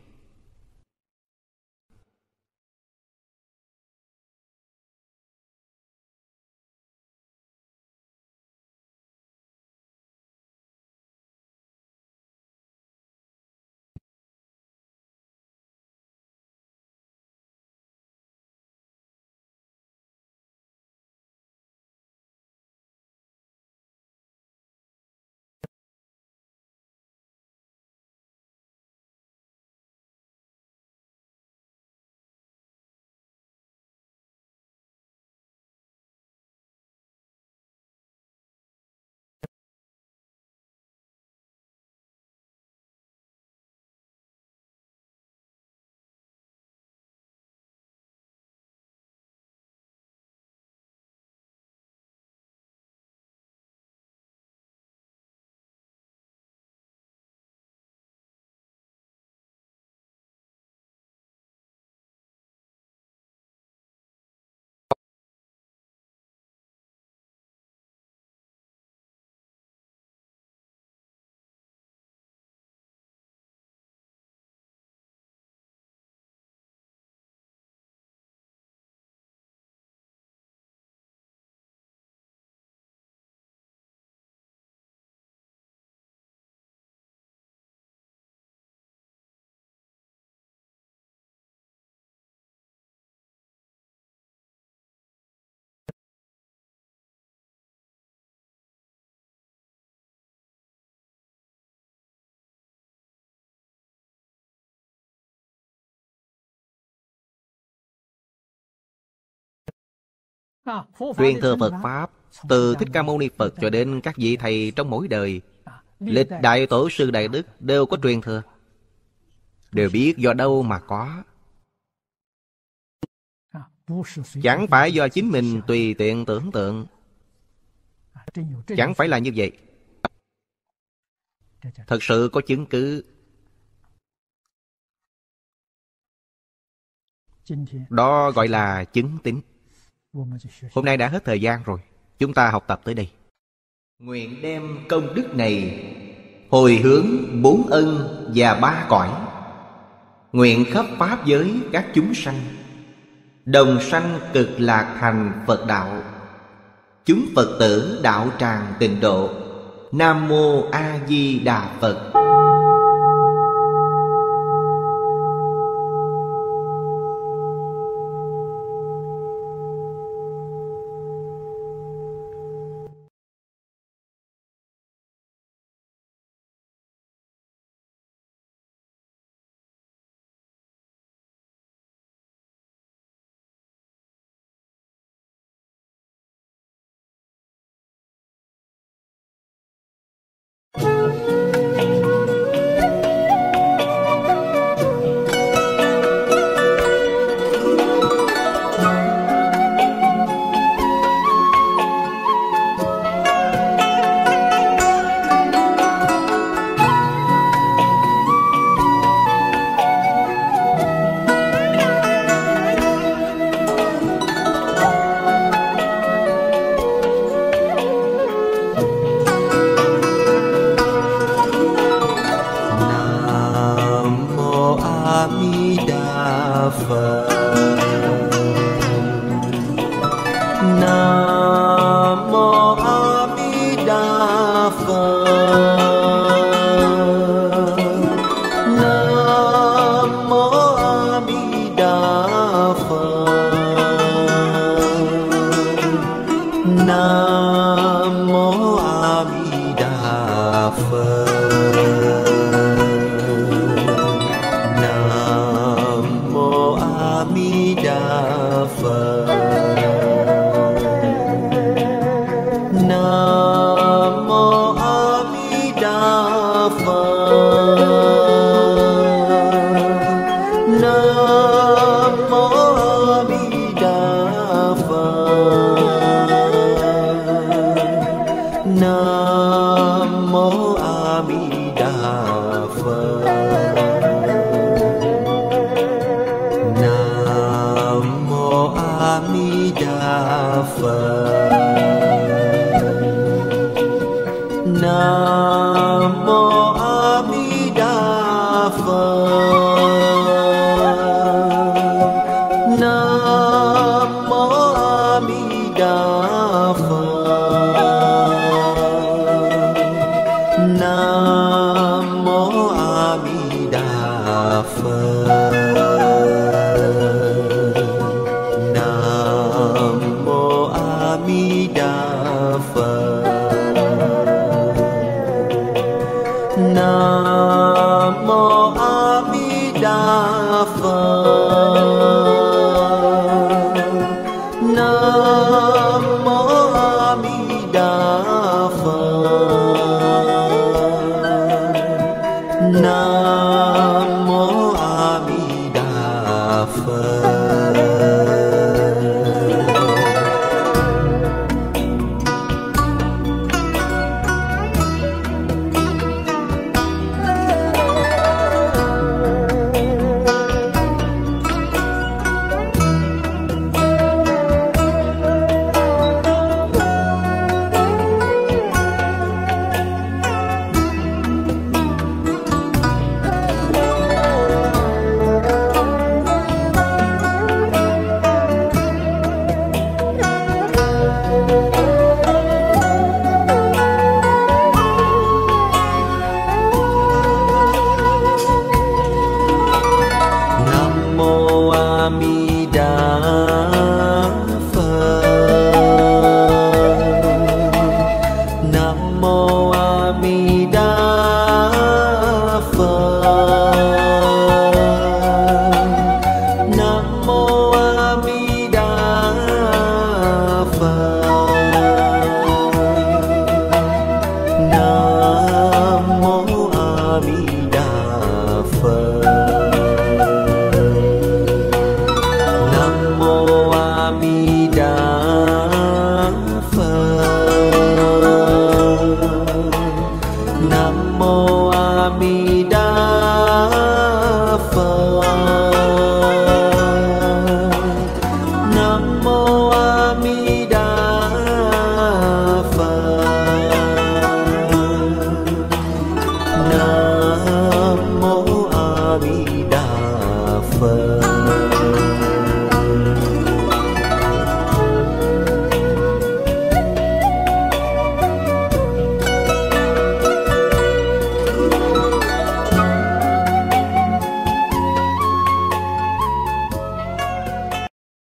Truyền thừa Phật Pháp Từ Thích Ca Mâu Ni Phật cho đến các vị thầy trong mỗi đời Lịch đại tổ sư Đại Đức đều có truyền thừa Đều biết do đâu mà có Chẳng phải do chính mình tùy tiện tưởng tượng Chẳng phải là như vậy Thật sự có chứng cứ Đó gọi là chứng tính Hôm nay đã hết thời gian rồi, chúng ta học tập tới đây. Nguyện đem công đức này hồi hướng bốn ân và ba cõi. Nguyện khắp pháp giới các chúng sanh đồng sanh cực lạc thành Phật đạo. Chúng Phật tử đạo tràng tịnh độ. Nam mô A Di Đà Phật.